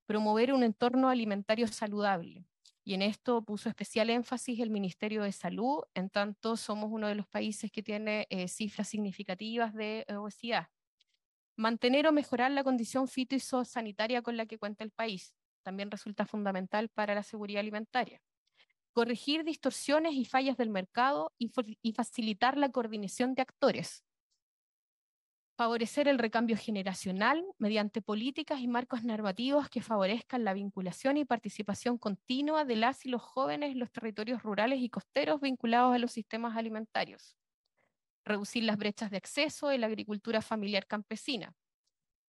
promover un entorno alimentario saludable. Y en esto puso especial énfasis el Ministerio de Salud, en tanto somos uno de los países que tiene eh, cifras significativas de eh, obesidad. Mantener o mejorar la condición fitosanitaria con la que cuenta el país también resulta fundamental para la seguridad alimentaria. Corregir distorsiones y fallas del mercado y facilitar la coordinación de actores, favorecer el recambio generacional mediante políticas y marcos narrativos que favorezcan la vinculación y participación continua de las y los jóvenes en los territorios rurales y costeros vinculados a los sistemas alimentarios. Reducir las brechas de acceso en la agricultura familiar campesina.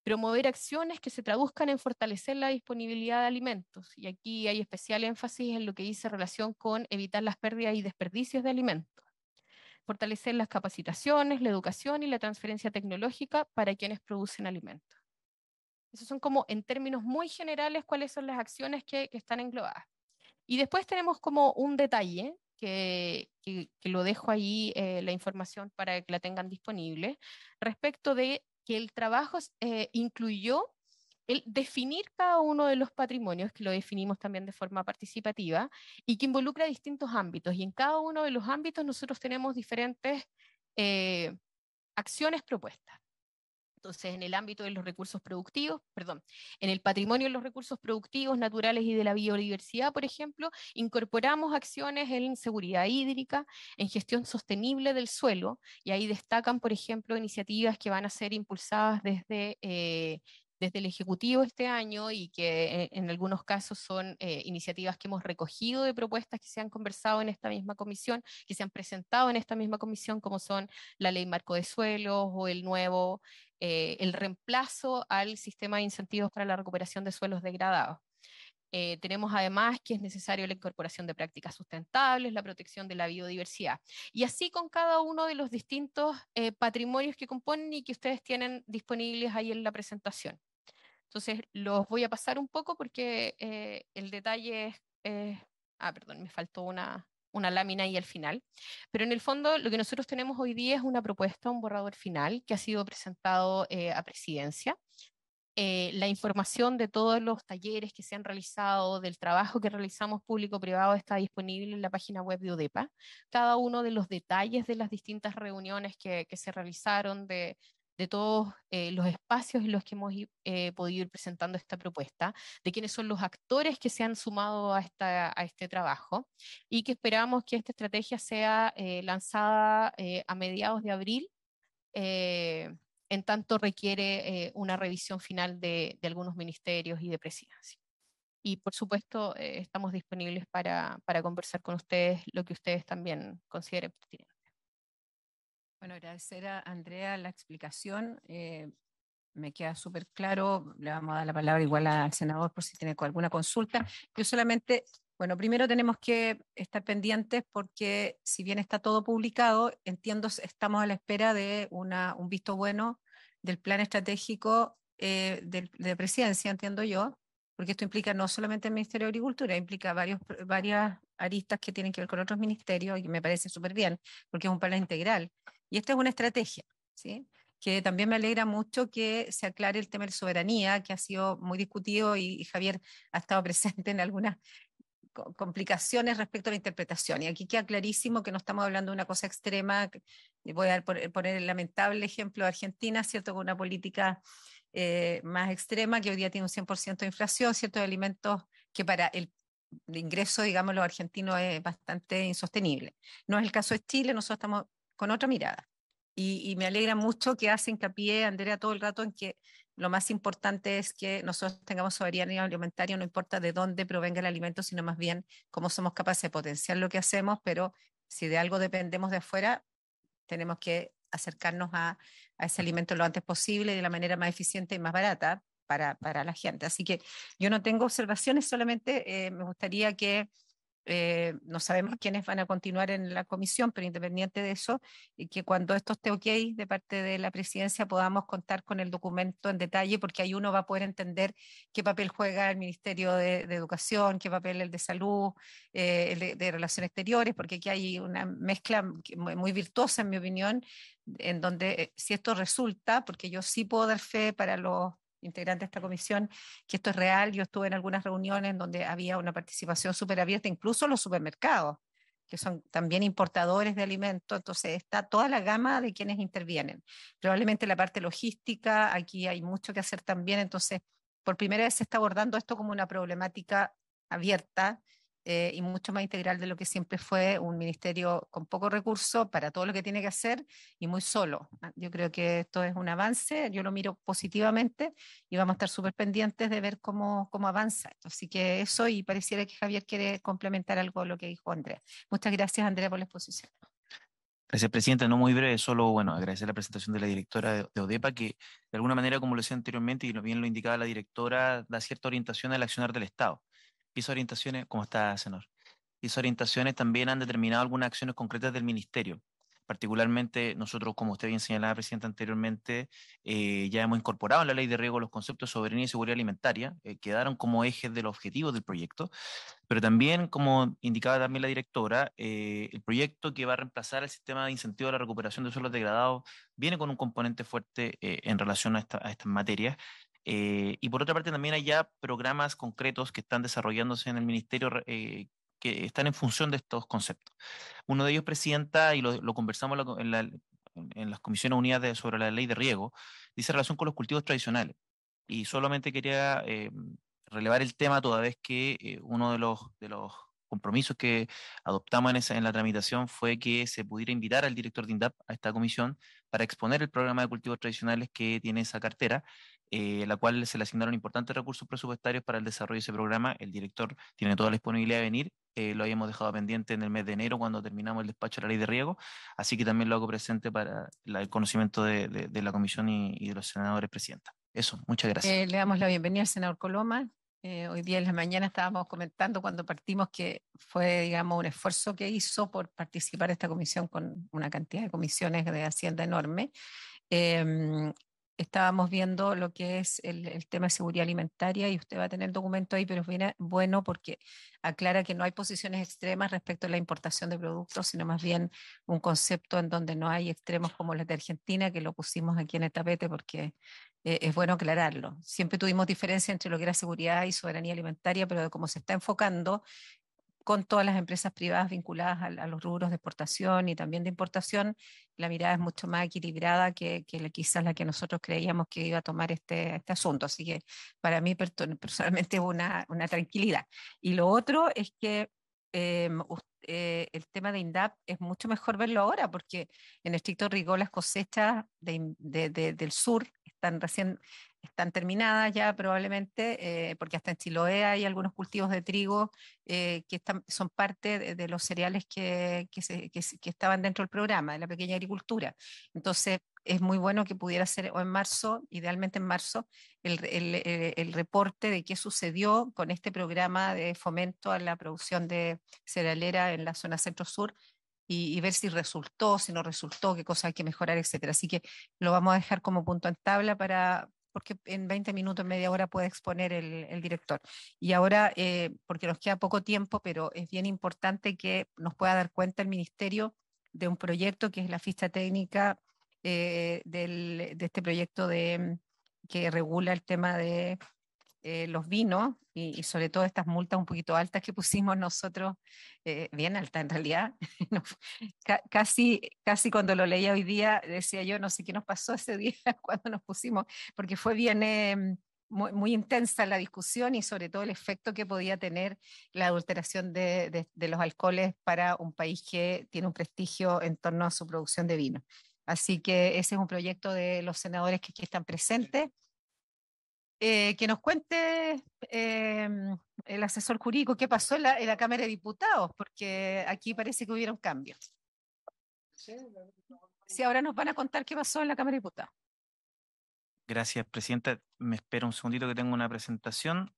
Promover acciones que se traduzcan en fortalecer la disponibilidad de alimentos. Y aquí hay especial énfasis en lo que dice relación con evitar las pérdidas y desperdicios de alimentos fortalecer las capacitaciones, la educación y la transferencia tecnológica para quienes producen alimentos. Esos son como en términos muy generales cuáles son las acciones que, están englobadas. Y después tenemos como un detalle que, lo dejo ahí eh, la información para que la tengan disponible respecto de que el trabajo eh, incluyó el definir cada uno de los patrimonios, que lo definimos también de forma participativa, y que involucra distintos ámbitos. Y en cada uno de los ámbitos nosotros tenemos diferentes eh, acciones propuestas. Entonces, en el ámbito de los recursos productivos, perdón, en el patrimonio de los recursos productivos naturales y de la biodiversidad, por ejemplo, incorporamos acciones en seguridad hídrica, en gestión sostenible del suelo, y ahí destacan, por ejemplo, iniciativas que van a ser impulsadas desde eh, desde el Ejecutivo este año y que eh, en, algunos casos son eh, iniciativas que hemos recogido de propuestas que se han conversado en esta misma comisión, que se han presentado en esta misma comisión, como son la ley marco de suelos o el nuevo, eh, el reemplazo al sistema de incentivos para la recuperación de suelos degradados. tenemos además que es necesario la incorporación de prácticas sustentables, la protección de la biodiversidad. Y así con cada uno de los distintos patrimonios que componen y que ustedes tienen disponibles ahí en la presentación. Entonces, los voy a pasar un poco porque eh, el detalle es... ah, perdón, me faltó una, una lámina y al final. Pero en el fondo, lo que nosotros tenemos hoy día es una propuesta, un borrador final que ha sido presentado eh, a presidencia. Eh, la información de todos los talleres que se han realizado, del trabajo que realizamos público-privado, está disponible en la página web de UDEPA. Cada uno de los detalles de las distintas reuniones que, que se realizaron, de de todos eh, los espacios en los que hemos eh, podido ir presentando esta propuesta, de quiénes son los actores que se han sumado a, esta, a este trabajo y que esperamos que esta estrategia sea eh, lanzada a mediados de abril. en tanto requiere una revisión final de, algunos ministerios y de presidencia. Y por supuesto, estamos disponibles para, para conversar con ustedes lo que ustedes también consideren pertinente. Bueno, agradecer a Andrea la explicación. Eh, me queda súper claro. Le vamos a dar la palabra igual al senador por si tiene alguna consulta. Yo solamente, bueno, primero tenemos que estar pendientes porque si bien está todo publicado, entiendo, estamos a la espera de una, un visto bueno del plan estratégico eh, de presidencia, entiendo yo, porque esto implica no solamente el Ministerio de Agricultura, implica varios, varias aristas que tienen que ver con otros ministerios y me parece súper bien, porque es un plan integral. Y esta es una estrategia, ¿sí? que también me alegra mucho que se aclare el tema de soberanía, que ha sido muy discutido y, Javier ha estado presente en algunas complicaciones respecto a la interpretación. Y aquí queda clarísimo que no estamos hablando de una cosa extrema. Voy a poner, el lamentable ejemplo de Argentina, ¿cierto? Con una política eh, más extrema, que hoy día tiene un 100% de inflación, ciertos alimentos que para el ingreso, digamos, los argentinos es bastante insostenible. No es el caso de Chile, nosotros estamos con otra mirada. Y, y, me alegra mucho que hace hincapié, Andrea, todo el rato en que lo más importante es que nosotros tengamos soberanía alimentaria, no importa de dónde provenga el alimento, sino más bien cómo somos capaces de potenciar lo que hacemos, pero si de algo dependemos de afuera, tenemos que acercarnos a, ese alimento lo antes posible de la manera más eficiente y más barata para, la gente. Así que yo no tengo observaciones, solamente eh, me gustaría que eh, no sabemos quiénes van a continuar en la comisión, pero independiente de eso, y que cuando esto esté ok de parte de la presidencia podamos contar con el documento en detalle, porque ahí uno va a poder entender qué papel juega el Ministerio de, Educación, qué papel el de Salud, eh, el de, Relaciones Exteriores, porque aquí hay una mezcla muy, virtuosa, en mi opinión, en donde eh, si esto resulta, porque yo sí puedo dar fe para los integrante de esta comisión, que esto es real. Yo estuve en algunas reuniones donde había una participación súper abierta, incluso los supermercados, que son también importadores de alimentos. Entonces está toda la gama de quienes intervienen. Probablemente la parte logística, aquí hay mucho que hacer también. Entonces, por primera vez se está abordando esto como una problemática abierta eh, y mucho más integral de lo que siempre fue un ministerio con poco recurso para todo lo que tiene que hacer y muy solo. Ah, yo creo que esto es un avance, yo lo miro positivamente y vamos a estar súper pendientes de ver cómo, cómo avanza. Así que eso, y pareciera que Javier quiere complementar algo lo que dijo Andrea. Muchas gracias, Andrea, por la exposición. Gracias, Presidenta. No muy breve, solo bueno, agradecer la presentación de la directora de, de, ODEPA, que de alguna manera, como lo decía anteriormente y bien lo indicaba la directora, da cierta orientación al accionar del Estado piso orientaciones, ¿cómo está, senador? Piso orientaciones también han determinado algunas acciones concretas del ministerio. Particularmente nosotros, como usted bien señalaba, presidente, anteriormente, eh, ya hemos incorporado en la ley de riego los conceptos de soberanía y seguridad alimentaria, que eh, quedaron como ejes del objetivo del proyecto, pero también, como indicaba también la directora, eh, el proyecto que va a reemplazar el sistema de incentivo a la recuperación de suelos degradados viene con un componente fuerte en relación a estas materias, eh, y por otra parte, también hay ya programas concretos que están desarrollándose en el ministerio eh, que están en función de estos conceptos. Uno de ellos, presidenta, y lo, lo conversamos en, la, en, las comisiones unidas sobre la ley de riego, dice relación con los cultivos tradicionales. Y solamente quería eh, relevar el tema toda vez que eh, uno de los, de los compromisos que adoptamos en, esa, en, la tramitación fue que se pudiera invitar al director de INDAP a esta comisión para exponer el programa de cultivos tradicionales que tiene esa cartera eh, la cual se le asignaron importantes recursos presupuestarios para el desarrollo de ese programa. El director tiene toda la disponibilidad de venir. Eh, lo habíamos dejado pendiente en el mes de enero cuando terminamos el despacho de la ley de riego, así que también lo hago presente para el conocimiento de, de, la comisión y, de los senadores presidenta. Eso, muchas gracias. Eh, le damos la bienvenida al senador Coloma. hoy día en la mañana estábamos comentando cuando partimos que fue, digamos, un esfuerzo que hizo por participar esta comisión con una cantidad de comisiones de Hacienda enorme. Eh, estábamos viendo lo que es el, tema de seguridad alimentaria y usted va a tener el documento ahí, pero es bueno porque aclara que no hay posiciones extremas respecto a la importación de productos, sino más bien un concepto en donde no hay extremos como los de Argentina, que lo pusimos aquí en el tapete porque eh, es bueno aclararlo. Siempre tuvimos diferencia entre lo que era seguridad y soberanía alimentaria, pero de cómo se está enfocando con todas las empresas privadas vinculadas a, los rubros de exportación y también de importación, la mirada es mucho más equilibrada que, quizás la que nosotros creíamos que iba a tomar este, este asunto. Así que para mí personalmente es una, tranquilidad. Y lo otro es que em, eh, el tema de INDAP es mucho mejor verlo ahora, porque en estricto rigor las cosechas del sur están recién están terminadas ya probablemente, eh, porque hasta en Chiloé hay algunos cultivos de trigo eh, que están, son parte de, los cereales que, que, estaban dentro del programa, de la pequeña agricultura. Entonces, es muy bueno que pudiera ser, o en marzo, idealmente en marzo, el, el, eh, el reporte de qué sucedió con este programa de fomento a la producción de cerealera en la zona centro-sur, y, y, ver si resultó, si no resultó, qué cosas hay que mejorar, etcétera. Así que lo vamos a dejar como punto en tabla para, porque en 20 minutos, media hora puede exponer el, director. Y ahora, eh, porque nos queda poco tiempo, pero es bien importante que nos pueda dar cuenta el Ministerio de un proyecto que es la ficha técnica eh, de este proyecto de, que regula el tema de eh, los vinos y, sobre todo estas multas un poquito altas que pusimos nosotros, eh, bien altas en realidad, casi, casi cuando lo leía hoy día decía yo, no sé qué nos pasó ese día cuando nos pusimos, porque fue bien... Eh, muy, intensa la discusión y sobre todo el efecto que podía tener la adulteración de, los alcoholes para un país que tiene un prestigio en torno a su producción de vino. Así que ese es un proyecto de los senadores que aquí están presentes. Eh, que nos cuente em, el asesor jurídico qué pasó en la, Cámara de Diputados, porque aquí parece que hubiera un cambio. Sí, ahora nos van a contar qué pasó en la Cámara de Diputados. Gracias, Presidenta. Me espero un segundito que tengo una presentación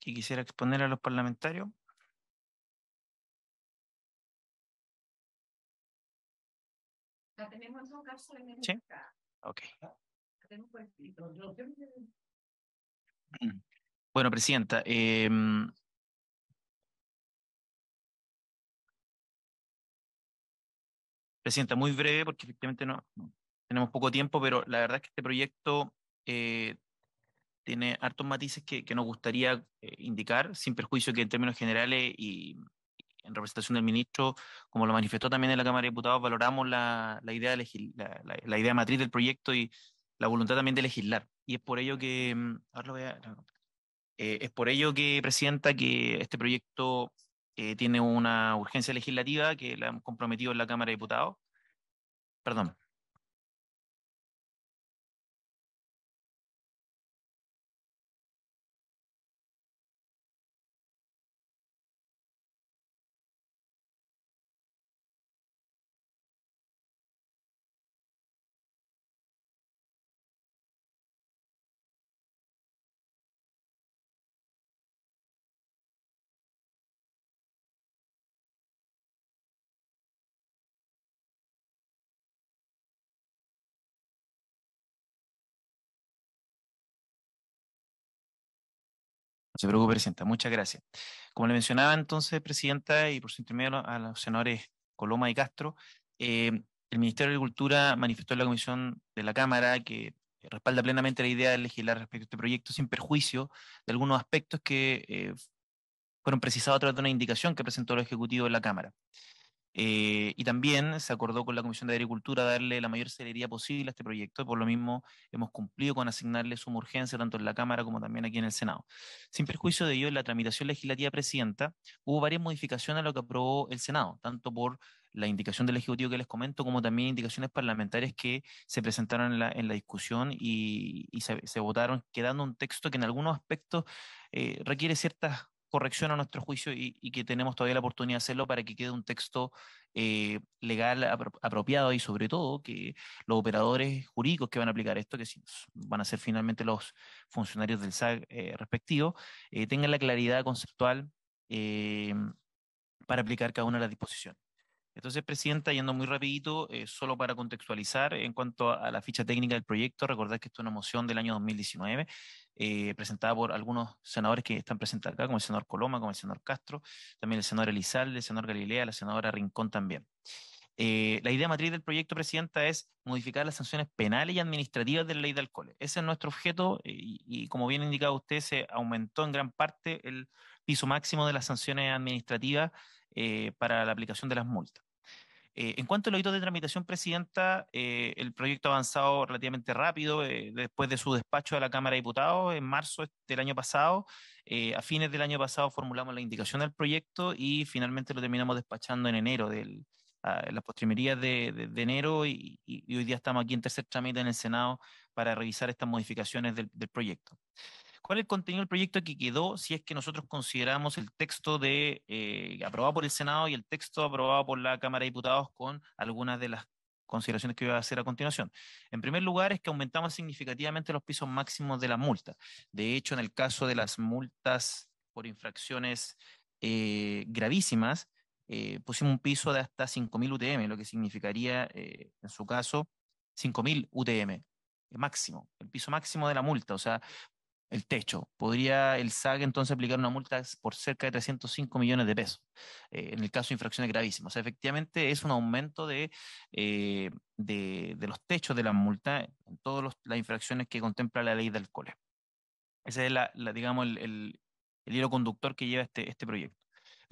que quisiera exponer a los parlamentarios. ¿La tenemos en caso? En sí. Ok. Ah. Bueno, Presidenta, em, Presidenta, muy breve porque efectivamente no, tenemos poco tiempo, pero la verdad es que este proyecto eh, tiene hartos matices que, nos gustaría eh, indicar, sin perjuicio que en términos generales y, en representación del ministro, como lo manifestó también en la Cámara de Diputados, valoramos la, idea, la, idea matriz del proyecto y la voluntad también de legislar. Y es por ello que, mm, lo voy eh, es por ello que, Presidenta, que este proyecto eh, tiene una urgencia legislativa que la hemos comprometido en la Cámara de Diputados. Perdón, se preocupe, Presidenta. Muchas gracias. Como le mencionaba entonces, Presidenta, y por su intermedio a los senadores Coloma y Castro, eh, el Ministerio de Agricultura manifestó en la Comisión de la Cámara que respalda plenamente la idea de legislar respecto a este proyecto sin perjuicio de algunos aspectos que eh, fueron precisados a través de una indicación que presentó el Ejecutivo de la Cámara. Eh, y también se acordó con la Comisión de Agricultura darle la mayor celeridad posible a este proyecto y por lo mismo hemos cumplido con asignarle suma urgencia tanto en la Cámara como también aquí en el Senado. Sin perjuicio de ello, en la tramitación legislativa presidenta hubo varias modificaciones a lo que aprobó el Senado, tanto por la indicación del Ejecutivo que les comento, como también indicaciones parlamentarias que se presentaron en la, en la discusión y, se, votaron, quedando un texto que en algunos aspectos eh, requiere ciertas corrección a nuestro juicio y, que tenemos todavía la oportunidad de hacerlo para que quede un texto eh, legal apropiado y sobre todo que los operadores jurídicos que van a aplicar esto, que van a ser finalmente los funcionarios del SAG eh, respectivo, eh, tengan la claridad conceptual para aplicar cada una de las disposiciones. Entonces, Presidenta, yendo muy rapidito, eh, solo para contextualizar en cuanto a, la ficha técnica del proyecto, recordad que esto es una moción del año 2019, eh, presentada por algunos senadores que están presentes acá, como el senador Coloma, como el senador Castro, también el senador Elizalde, el senador Galilea, la senadora Rincón también. Eh, la idea matriz del proyecto, Presidenta, es modificar las sanciones penales y administrativas de la ley de alcohol. Ese es nuestro objeto y, y, como bien indicado usted, se aumentó en gran parte el piso máximo de las sanciones administrativas eh, para la aplicación de las multas. Eh, en cuanto a los hitos de tramitación, Presidenta, eh, el proyecto ha avanzado relativamente rápido después de su despacho a la Cámara de Diputados en marzo del año pasado. a fines del año pasado formulamos la indicación del proyecto y finalmente lo terminamos despachando en enero, ah, en las postrimerías de, enero y, hoy día estamos aquí en tercer trámite en el Senado para revisar estas modificaciones del proyecto. ¿Cuál es el contenido del proyecto que quedó si es que nosotros consideramos el texto de eh, aprobado por el Senado y el texto aprobado por la Cámara de Diputados con algunas de las consideraciones que voy a hacer a continuación. En primer lugar, es que aumentamos significativamente los pisos máximos de la multa. De hecho, en el caso de las multas por infracciones eh, gravísimas, eh, pusimos un piso de hasta 5.000 UTM, lo que significaría, en su caso, 5.000 UTM máximo, el piso máximo de la multa. O sea, el techo. Podría el SAG entonces aplicar una multa por cerca de 305 millones de pesos eh, en el caso de infracciones gravísimas. efectivamente es un aumento eh, de, de, los techos de la multa en todas las infracciones que contempla la ley del alcohol Ese es, la, digamos, el, el, el, hilo conductor que lleva este, este proyecto.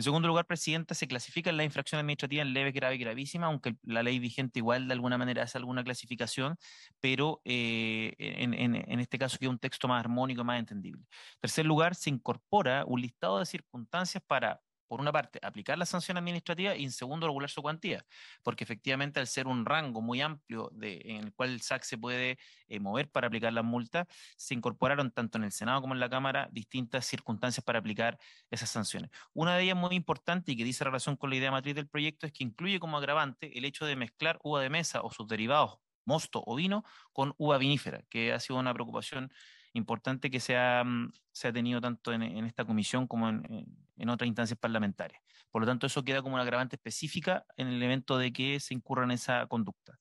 En segundo lugar, Presidenta, se clasifica la infracción administrativa en leve, grave y gravísima, aunque la ley vigente igual de alguna manera hace alguna clasificación, pero eh, en, este caso queda un texto más armónico, más entendible. En tercer lugar, se incorpora un listado de circunstancias para por una parte, aplicar la sanción administrativa y en segundo, regular su cuantía, porque efectivamente al ser un rango muy amplio en el cual el SAC se puede eh, mover para aplicar las multas, se incorporaron tanto en el Senado como en la Cámara distintas circunstancias para aplicar esas sanciones. Una de ellas muy importante y que dice relación con la idea matriz del proyecto es que incluye como agravante el hecho de mezclar uva de mesa o sus derivados, mosto o vino, con uva vinífera, que ha sido una preocupación importante que se ha, mm, tenido tanto en, esta comisión como en, en otras instancias parlamentarias. Por lo tanto, eso queda como una agravante específica en el evento de que se incurra en esa conducta.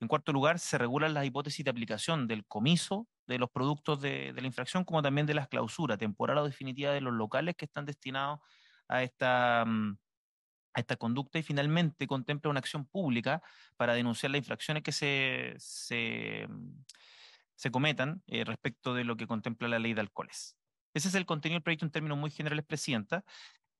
En cuarto lugar, se regulan las hipótesis de aplicación del comiso de los productos de, la infracción, como también de las clausuras temporal o definitiva de los locales que están destinados a esta, mm, conducta. Y finalmente, contempla una acción pública para denunciar las infracciones que se, mm, cometan eh, respecto de lo que contempla la ley de alcoholes. Ese es el contenido del proyecto en términos muy generales, Presidenta.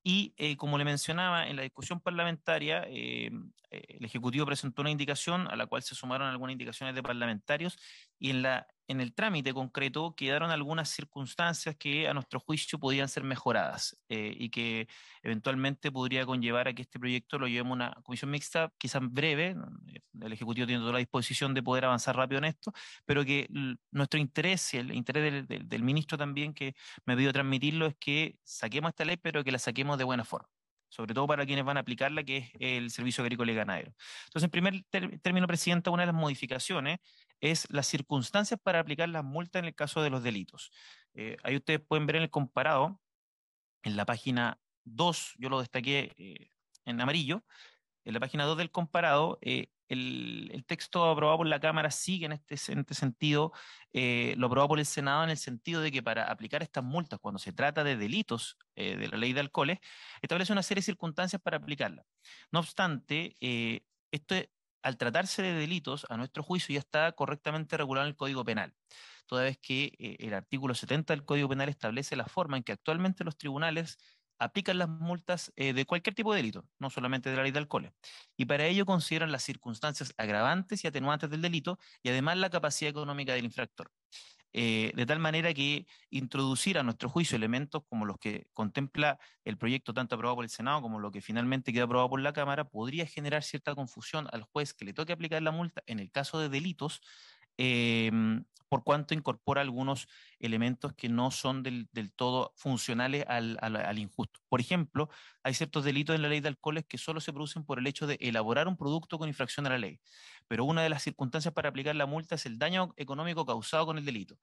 Y eh, como le mencionaba, en la discusión parlamentaria, eh, eh, el Ejecutivo presentó una indicación a la cual se sumaron algunas indicaciones de parlamentarios y en la en el trámite concreto quedaron algunas circunstancias que a nuestro juicio podían ser mejoradas eh, y que eventualmente podría conllevar a que este proyecto lo llevemos a una comisión mixta, quizás breve, eh, el Ejecutivo tiene toda la disposición de poder avanzar rápido en esto, pero que nuestro interés y el interés del, ministro también que me pidió transmitirlo es que saquemos esta ley, pero que la saquemos de buena forma sobre todo para quienes van a aplicarla, que es el Servicio Agrícola y Ganadero. Entonces, en primer término, Presidenta, una de las modificaciones es las circunstancias para aplicar la multa en el caso de los delitos. Eh, ahí ustedes pueden ver en el comparado, en la página 2, yo lo destaqué eh, en amarillo, en la página 2 del comparado, eh, el, texto aprobado por la Cámara sigue en este, este sentido, eh, lo aprobado por el Senado en el sentido de que para aplicar estas multas cuando se trata de delitos eh, de la ley de alcoholes, establece una serie de circunstancias para aplicarla. No obstante, eh, esto, al tratarse de delitos, a nuestro juicio ya está correctamente regulado en el Código Penal, toda vez que el artículo 70 del Código Penal establece la forma en que actualmente los tribunales aplican las multas eh, de cualquier tipo de delito, no solamente de la ley de alcohol, Y para ello consideran las circunstancias agravantes y atenuantes del delito y además la capacidad económica del infractor. Eh, de tal manera que introducir a nuestro juicio elementos como los que contempla el proyecto tanto aprobado por el Senado como lo que finalmente queda aprobado por la Cámara podría generar cierta confusión al juez que le toque aplicar la multa en el caso de delitos Em, por cuanto incorpora algunos elementos que no son del, todo funcionales al, injusto. Por ejemplo, hay ciertos delitos en la ley de alcoholes que solo se producen por el hecho de elaborar un producto con infracción a la ley, pero una de las circunstancias para aplicar la multa es el daño económico causado con el delito.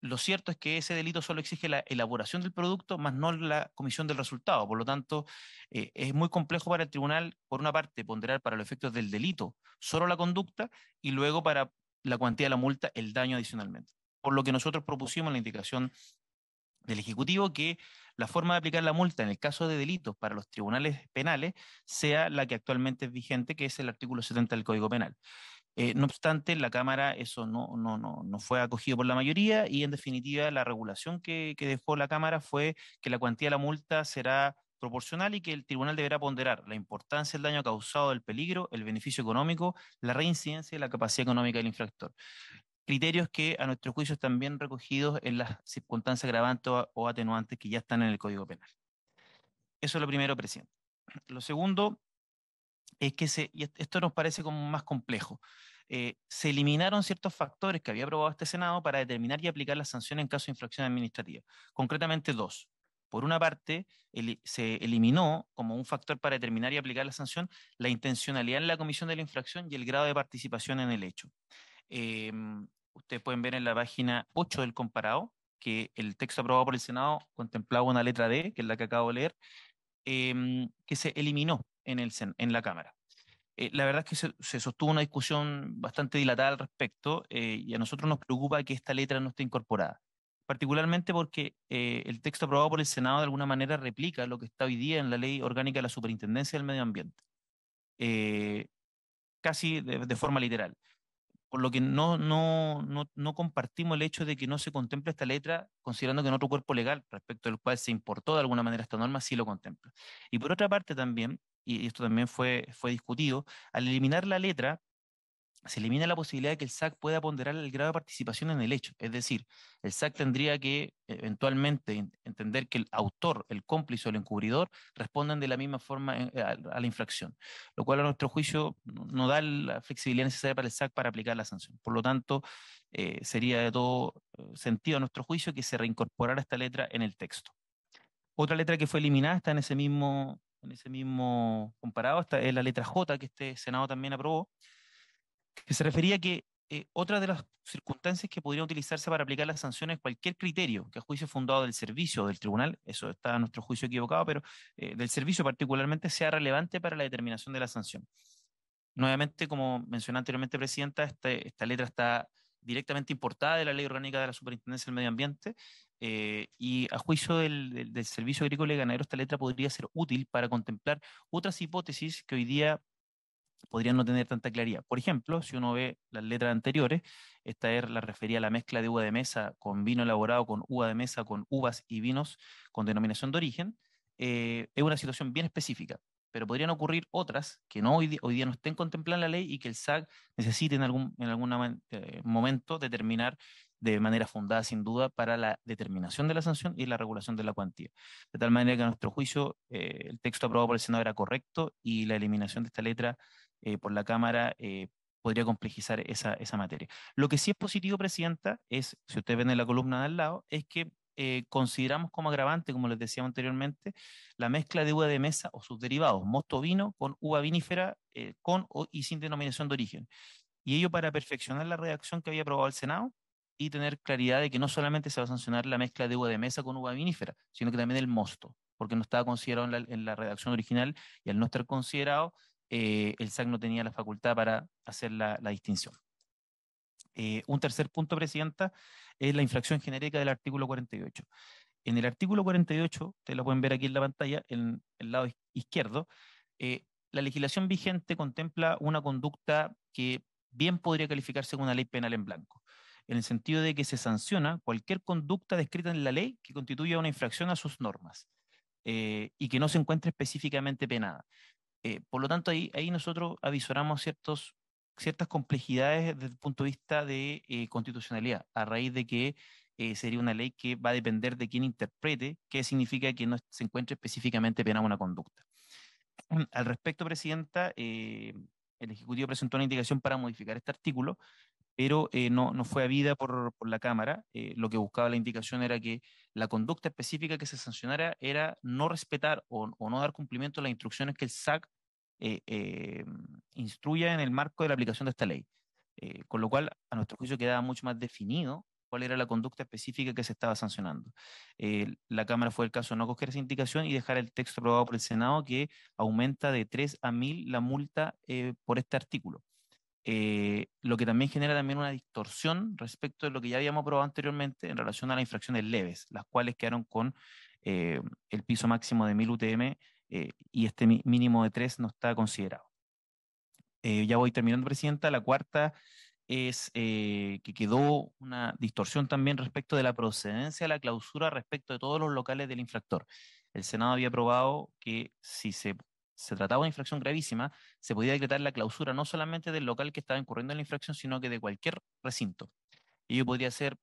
Lo cierto es que ese delito solo exige la elaboración del producto, más no la comisión del resultado. Por lo tanto, eh, es muy complejo para el tribunal, por una parte, ponderar para los efectos del delito solo la conducta y luego para la cuantía de la multa, el daño adicionalmente. Por lo que nosotros propusimos la indicación del Ejecutivo que la forma de aplicar la multa en el caso de delitos para los tribunales penales sea la que actualmente es vigente, que es el artículo 70 del Código Penal. Eh, no obstante, la Cámara eso no, no, no, no, fue acogido por la mayoría y en definitiva la regulación que dejó la Cámara fue que la cuantía de la multa será proporcional y que el tribunal deberá ponderar la importancia del daño causado del peligro, el beneficio económico, la reincidencia y la capacidad económica del infractor. Criterios que a nuestro juicio están bien recogidos en las circunstancias agravantes o atenuantes que ya están en el Código Penal. Eso es lo primero, presidente. Lo segundo es que y esto nos parece como más complejo. Eh, se eliminaron ciertos factores que había aprobado este Senado para determinar y aplicar las sanciones en caso de infracción administrativa, concretamente dos. Por una parte, se eliminó como un factor para determinar y aplicar la sanción la intencionalidad en la comisión de la infracción y el grado de participación en el hecho. Em, ustedes pueden ver en la página 8 del comparado que el texto aprobado por el Senado contemplaba una letra D, que es la que acabo de leer, em, que se eliminó en, el, en la Cámara. Eh, la verdad es que se, sostuvo una discusión bastante dilatada al respecto eh, y a nosotros nos preocupa que esta letra no esté incorporada particularmente porque eh, el texto aprobado por el Senado de alguna manera replica lo que está hoy día en la ley orgánica de la Superintendencia del Medio Ambiente, eh, casi de, forma literal. Por lo que no, compartimos el hecho de que no se contemple esta letra, considerando que en otro cuerpo legal respecto al cual se importó de alguna manera esta norma sí lo contempla. Y por otra parte también, y esto también fue, fue discutido, al eliminar la letra se elimina la posibilidad de que el SAC pueda ponderar el grado de participación en el hecho. Es decir, el SAC tendría que e, eventualmente entender que el autor, el cómplice o el encubridor respondan de la misma forma eh, a la infracción, lo cual a nuestro juicio no da la flexibilidad necesaria para el SAC para aplicar la sanción. Por lo tanto, eh, sería de todo eh, sentido a nuestro juicio que se reincorporara esta letra en el texto. Otra letra que fue eliminada está en ese mismo, en ese mismo comparado, esta es la letra J que este Senado también aprobó que se refería a que eh, otra de las circunstancias que podrían utilizarse para aplicar las sanciones cualquier criterio que a juicio fundado del servicio del tribunal, eso está a nuestro juicio equivocado, pero eh, del servicio particularmente sea relevante para la determinación de la sanción. Nuevamente, como mencioné anteriormente, Presidenta, este, esta, letra está directamente importada de la Ley Orgánica de la Superintendencia del Medio Ambiente eh, y a juicio del, del Servicio Agrícola y Ganadero esta letra podría ser útil para contemplar otras hipótesis que hoy día podrían no tener tanta claridad. Por ejemplo, si uno ve las letras anteriores, esta R la refería a la mezcla de uva de mesa con vino elaborado con uva de mesa con uvas y vinos con denominación de origen. Eh, es una situación bien específica, pero podrían ocurrir otras que no hoy, día no estén contempladas en la ley y que el SAC necesite en algún eh, momento determinar de manera fundada, sin duda, para la determinación de la sanción y la regulación de la cuantía. De tal manera que a nuestro juicio eh, el texto aprobado por el Senado era correcto y la eliminación de esta letra eh, por la Cámara eh, podría complejizar esa, materia. Lo que sí es positivo, Presidenta, es, si usted ven en la columna de al lado, es que eh, consideramos como agravante, como les decía anteriormente, la mezcla de uva de mesa o sus derivados, mosto vino con uva vinífera, con o, y sin denominación de origen. Y ello para perfeccionar la redacción que había aprobado el Senado, y tener claridad de que no solamente se va a sancionar la mezcla de uva de mesa con uva vinífera, sino que también el mosto, porque no estaba considerado en la redacción original y al no estar considerado eh, el SAC no tenía la facultad para hacer la, distinción. Eh, un tercer punto, Presidenta, es la infracción genérica del artículo 48. En el artículo 48, ustedes lo pueden ver aquí en la pantalla, en el lado izquierdo, eh, la legislación vigente contempla una conducta que bien podría calificarse como una ley penal en blanco, en el sentido de que se sanciona cualquier conducta descrita en la ley que constituya una infracción a sus normas y que no se encuentre específicamente penada. Eh, por lo tanto, ahí, nosotros avisoramos ciertos, ciertas complejidades desde el punto de vista de eh, constitucionalidad, a raíz de que eh, sería una ley que va a depender de quién interprete, qué significa que no se encuentre específicamente pena una conducta. Al respecto, Presidenta, el Ejecutivo presentó una indicación para modificar este artículo, pero no, fue habida por, la Cámara. lo que buscaba la indicación era que la conducta específica que se sancionara era no respetar o no dar cumplimiento a las instrucciones que el SAC eh, eh, instruya en el marco de la aplicación de esta ley. Eh, con lo cual, a nuestro juicio quedaba mucho más definido cuál era la conducta específica que se estaba sancionando. la Cámara fue el caso de no coger esa indicación y dejar el texto aprobado por el Senado que aumenta de 3 a 1000 la multa por este artículo. lo que también genera también una distorsión respecto de lo que ya habíamos aprobado anteriormente en relación a las infracciones leves, las cuales quedaron con el piso máximo de 1000 UTM eh, y este mínimo de tres no está considerado. Eh, ya voy terminando, Presidenta. La cuarta es eh, que quedó una distorsión también respecto de la procedencia de la clausura respecto de todos los locales del infractor. El Senado había aprobado que si se, trataba de una infracción gravísima, se podía decretar la clausura no solamente del local que estaba incurriendo en la infracción, sino que de cualquier recinto. Ello podría ser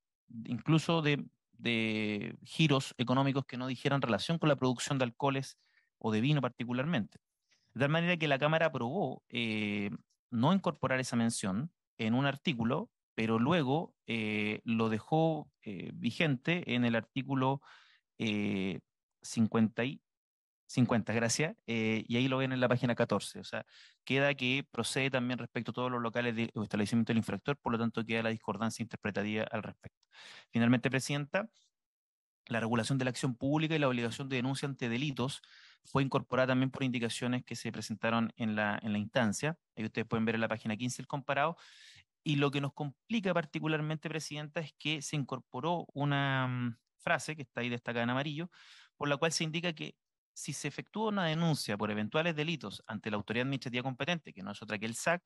incluso de, de giros económicos que no dijeran relación con la producción de alcoholes, o de vino particularmente. De tal manera que la Cámara aprobó eh, no incorporar esa mención en un artículo, pero luego eh, lo dejó eh, vigente en el artículo 50, y, 50 gracias, y ahí lo ven en la página 14. O sea, queda que procede también respecto a todos los locales de establecimiento del infractor, por lo tanto queda la discordancia interpretativa al respecto. Finalmente, Presidenta, la regulación de la acción pública y la obligación de denuncia ante delitos fue incorporada también por indicaciones que se presentaron en la, en la instancia. Ahí ustedes pueden ver en la página 15 el comparado. Y lo que nos complica particularmente, Presidenta, es que se incorporó una mm, frase que está ahí destacada en amarillo, por la cual se indica que si se efectúa una denuncia por eventuales delitos ante la autoridad administrativa competente, que no es otra que el SAC,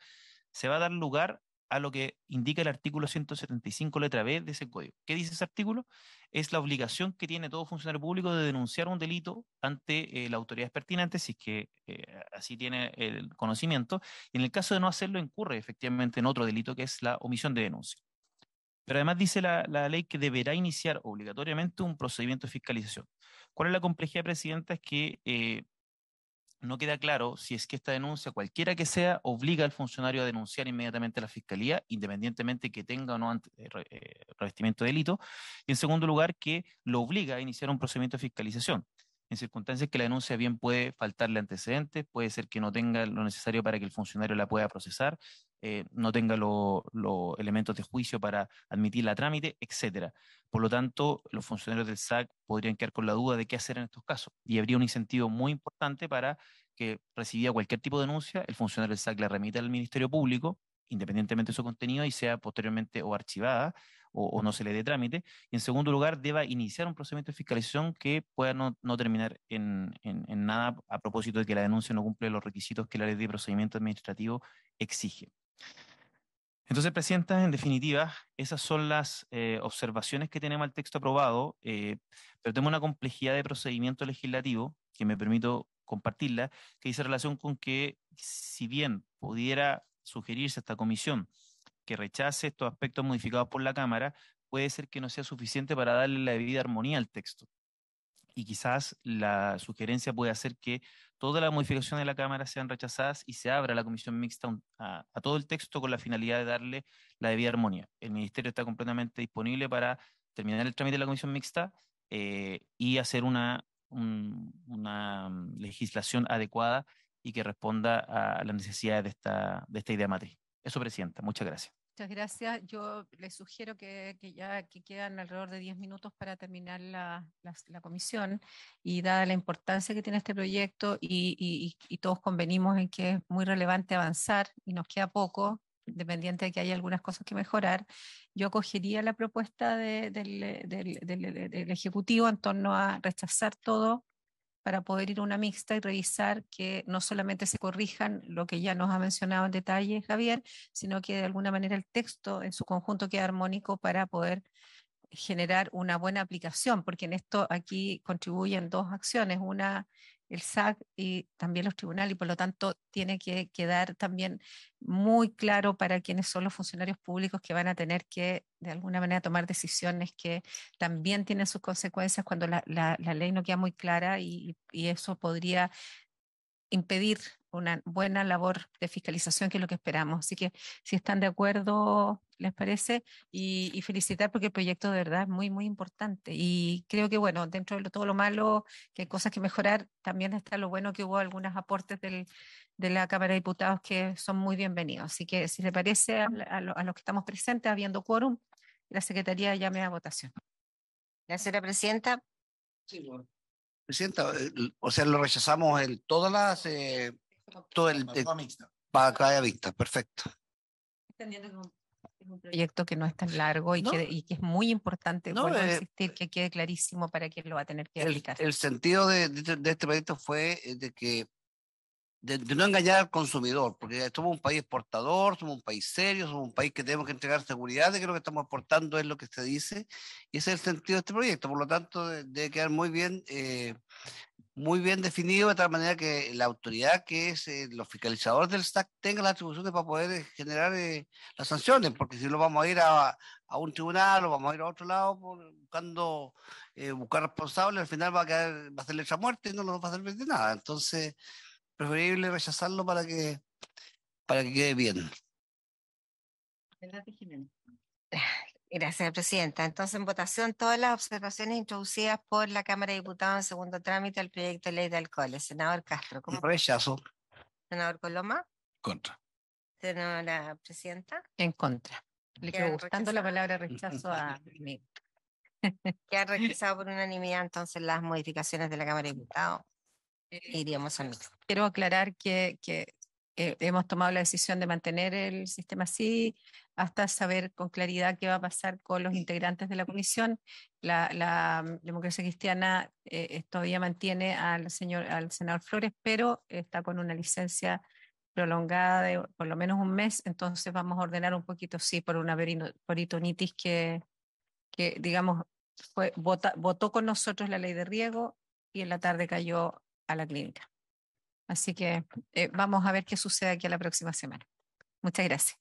se va a dar lugar a lo que indica el artículo 175, letra B de ese código. ¿Qué dice ese artículo? Es la obligación que tiene todo funcionario público de denunciar un delito ante eh, la autoridad pertinente, si es que eh, así tiene el conocimiento. Y en el caso de no hacerlo, incurre efectivamente en otro delito, que es la omisión de denuncia. Pero además dice la, ley que deberá iniciar obligatoriamente un procedimiento de fiscalización. ¿Cuál es la complejidad, Presidenta? Es que eh, no queda claro si es que esta denuncia, cualquiera que sea, obliga al funcionario a denunciar inmediatamente a la fiscalía, independientemente que tenga o no eh, eh, revestimiento de delito. Y en segundo lugar, que lo obliga a iniciar un procedimiento de fiscalización en circunstancias que la denuncia bien puede faltarle antecedentes, puede ser que no tenga lo necesario para que el funcionario la pueda procesar, eh, no tenga los elementos de juicio para admitir la trámite, etc. Por lo tanto, los funcionarios del SAC podrían quedar con la duda de qué hacer en estos casos y habría un incentivo muy importante para que recibida cualquier tipo de denuncia, el funcionario del SAC la remita al Ministerio Público, independientemente de su contenido, y sea posteriormente o archivada o, no se le dé trámite. Y en segundo lugar, deba iniciar un procedimiento de fiscalización que pueda no, terminar en, nada a propósito de que la denuncia no cumple los requisitos que la ley de procedimiento administrativo exige. Entonces, Presidenta, en definitiva, esas son las eh, observaciones que tenemos al texto aprobado, eh, pero tengo una complejidad de procedimiento legislativo que me permito compartirla, que dice relación con que si bien pudiera sugerirse a esta comisión que rechace estos aspectos modificados por la Cámara, puede ser que no sea suficiente para darle la debida armonía al texto. Y quizás la sugerencia puede hacer que todas las modificaciones de la Cámara sean rechazadas y se abra la comisión mixta a, todo el texto con la finalidad de darle la debida armonía. El Ministerio está completamente disponible para terminar el trámite de la comisión mixta eh, y hacer una, mm, legislación adecuada y que responda a las necesidades de esta, de esta idea matriz. Eso, Presidenta. Muchas gracias. Muchas gracias. Yo les sugiero que, ya que quedan alrededor de 10 minutos para terminar la, la, comisión y dada la importancia que tiene este proyecto y, y, todos convenimos en que es muy relevante avanzar y nos queda poco, dependiente de que haya algunas cosas que mejorar, yo acogería la propuesta del, del, del Ejecutivo en torno a rechazar todo para poder ir una mixta y revisar que no solamente se corrijan lo que ya nos ha mencionado en detalle Javier, sino que de alguna manera el texto en su conjunto quede armónico para poder generar una buena aplicación, porque en esto aquí contribuyen dos acciones. Una el SAC y también los tribunales, y por lo tanto tiene que quedar también muy claro para quienes son los funcionarios públicos que van a tener que, de alguna manera, tomar decisiones que también tienen sus consecuencias cuando la, ley no queda muy clara y, y eso podría impedir una buena labor de fiscalización, que es lo que esperamos. Así que si están de acuerdo, ¿les parece? Y, felicitar porque el proyecto de verdad es muy, muy importante. Y creo que, bueno, dentro de todo lo malo, que hay cosas que mejorar, también está lo bueno que hubo algunos aportes del, de la Cámara de Diputados que son muy bienvenidos. Así que, si le parece a, los que estamos presentes, habiendo quórum, la Secretaría llame a votación. Gracias, Presidenta. Sí, bueno. Presidenta, o sea, lo rechazamos en todas las... Eh, todo el... Eh, para cada vista, perfecto. Entendiendo un proyecto que no es tan largo y, que, es muy importante eh, eh que quede clarísimo para quien lo va a tener que aplicar. El, sentido de, este, este proyecto fue eh, de que de, no engañar al consumidor, porque somos un país exportador, somos un país serio, somos un país que tenemos que entregar seguridad de que lo que estamos aportando es lo que se dice, y ese es el sentido de este proyecto, por lo tanto debe quedar muy bien muy bien definido, de tal manera que la autoridad que es eh, los fiscalizadores del stack tenga las atribuciones para poder eh, generar eh, las sanciones, porque si no vamos a ir a, a, un tribunal o vamos a ir a otro lado buscando buscar responsables, al final va a, quedar, va a ser letra muerte y no nos va a servir de nada. Entonces, preferible rechazarlo para que, para que quede bien. Gracias, Presidenta. Entonces, en votación, todas las observaciones introducidas por la Cámara de Diputados en segundo trámite al proyecto de ley de alcohol. Senador Castro. ¿cómo? Rechazo. Senador Coloma. En Contra. Senadora Presidenta. En contra. Le quedó gustando la palabra rechazo a mí. que ha rechazado por unanimidad entonces las modificaciones de la Cámara de Diputados. Eh, Iríamos a mí. Quiero aclarar que, eh, hemos tomado la decisión de mantener el sistema así, hasta saber con claridad qué va a pasar con los integrantes de la comisión. La, mm, democracia cristiana eh, todavía mantiene al, señor, al senador Flores, pero está con una licencia prolongada de por lo menos un mes, entonces vamos a ordenar un poquito, sí, por una peritonitis que, que digamos, votó con nosotros la ley de riego y en la tarde cayó a la clínica. Así que eh, vamos a ver qué sucede aquí a la próxima semana. Muchas gracias.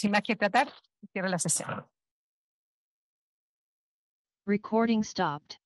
Sin más que tratar, cierra la sesión. Recording stopped.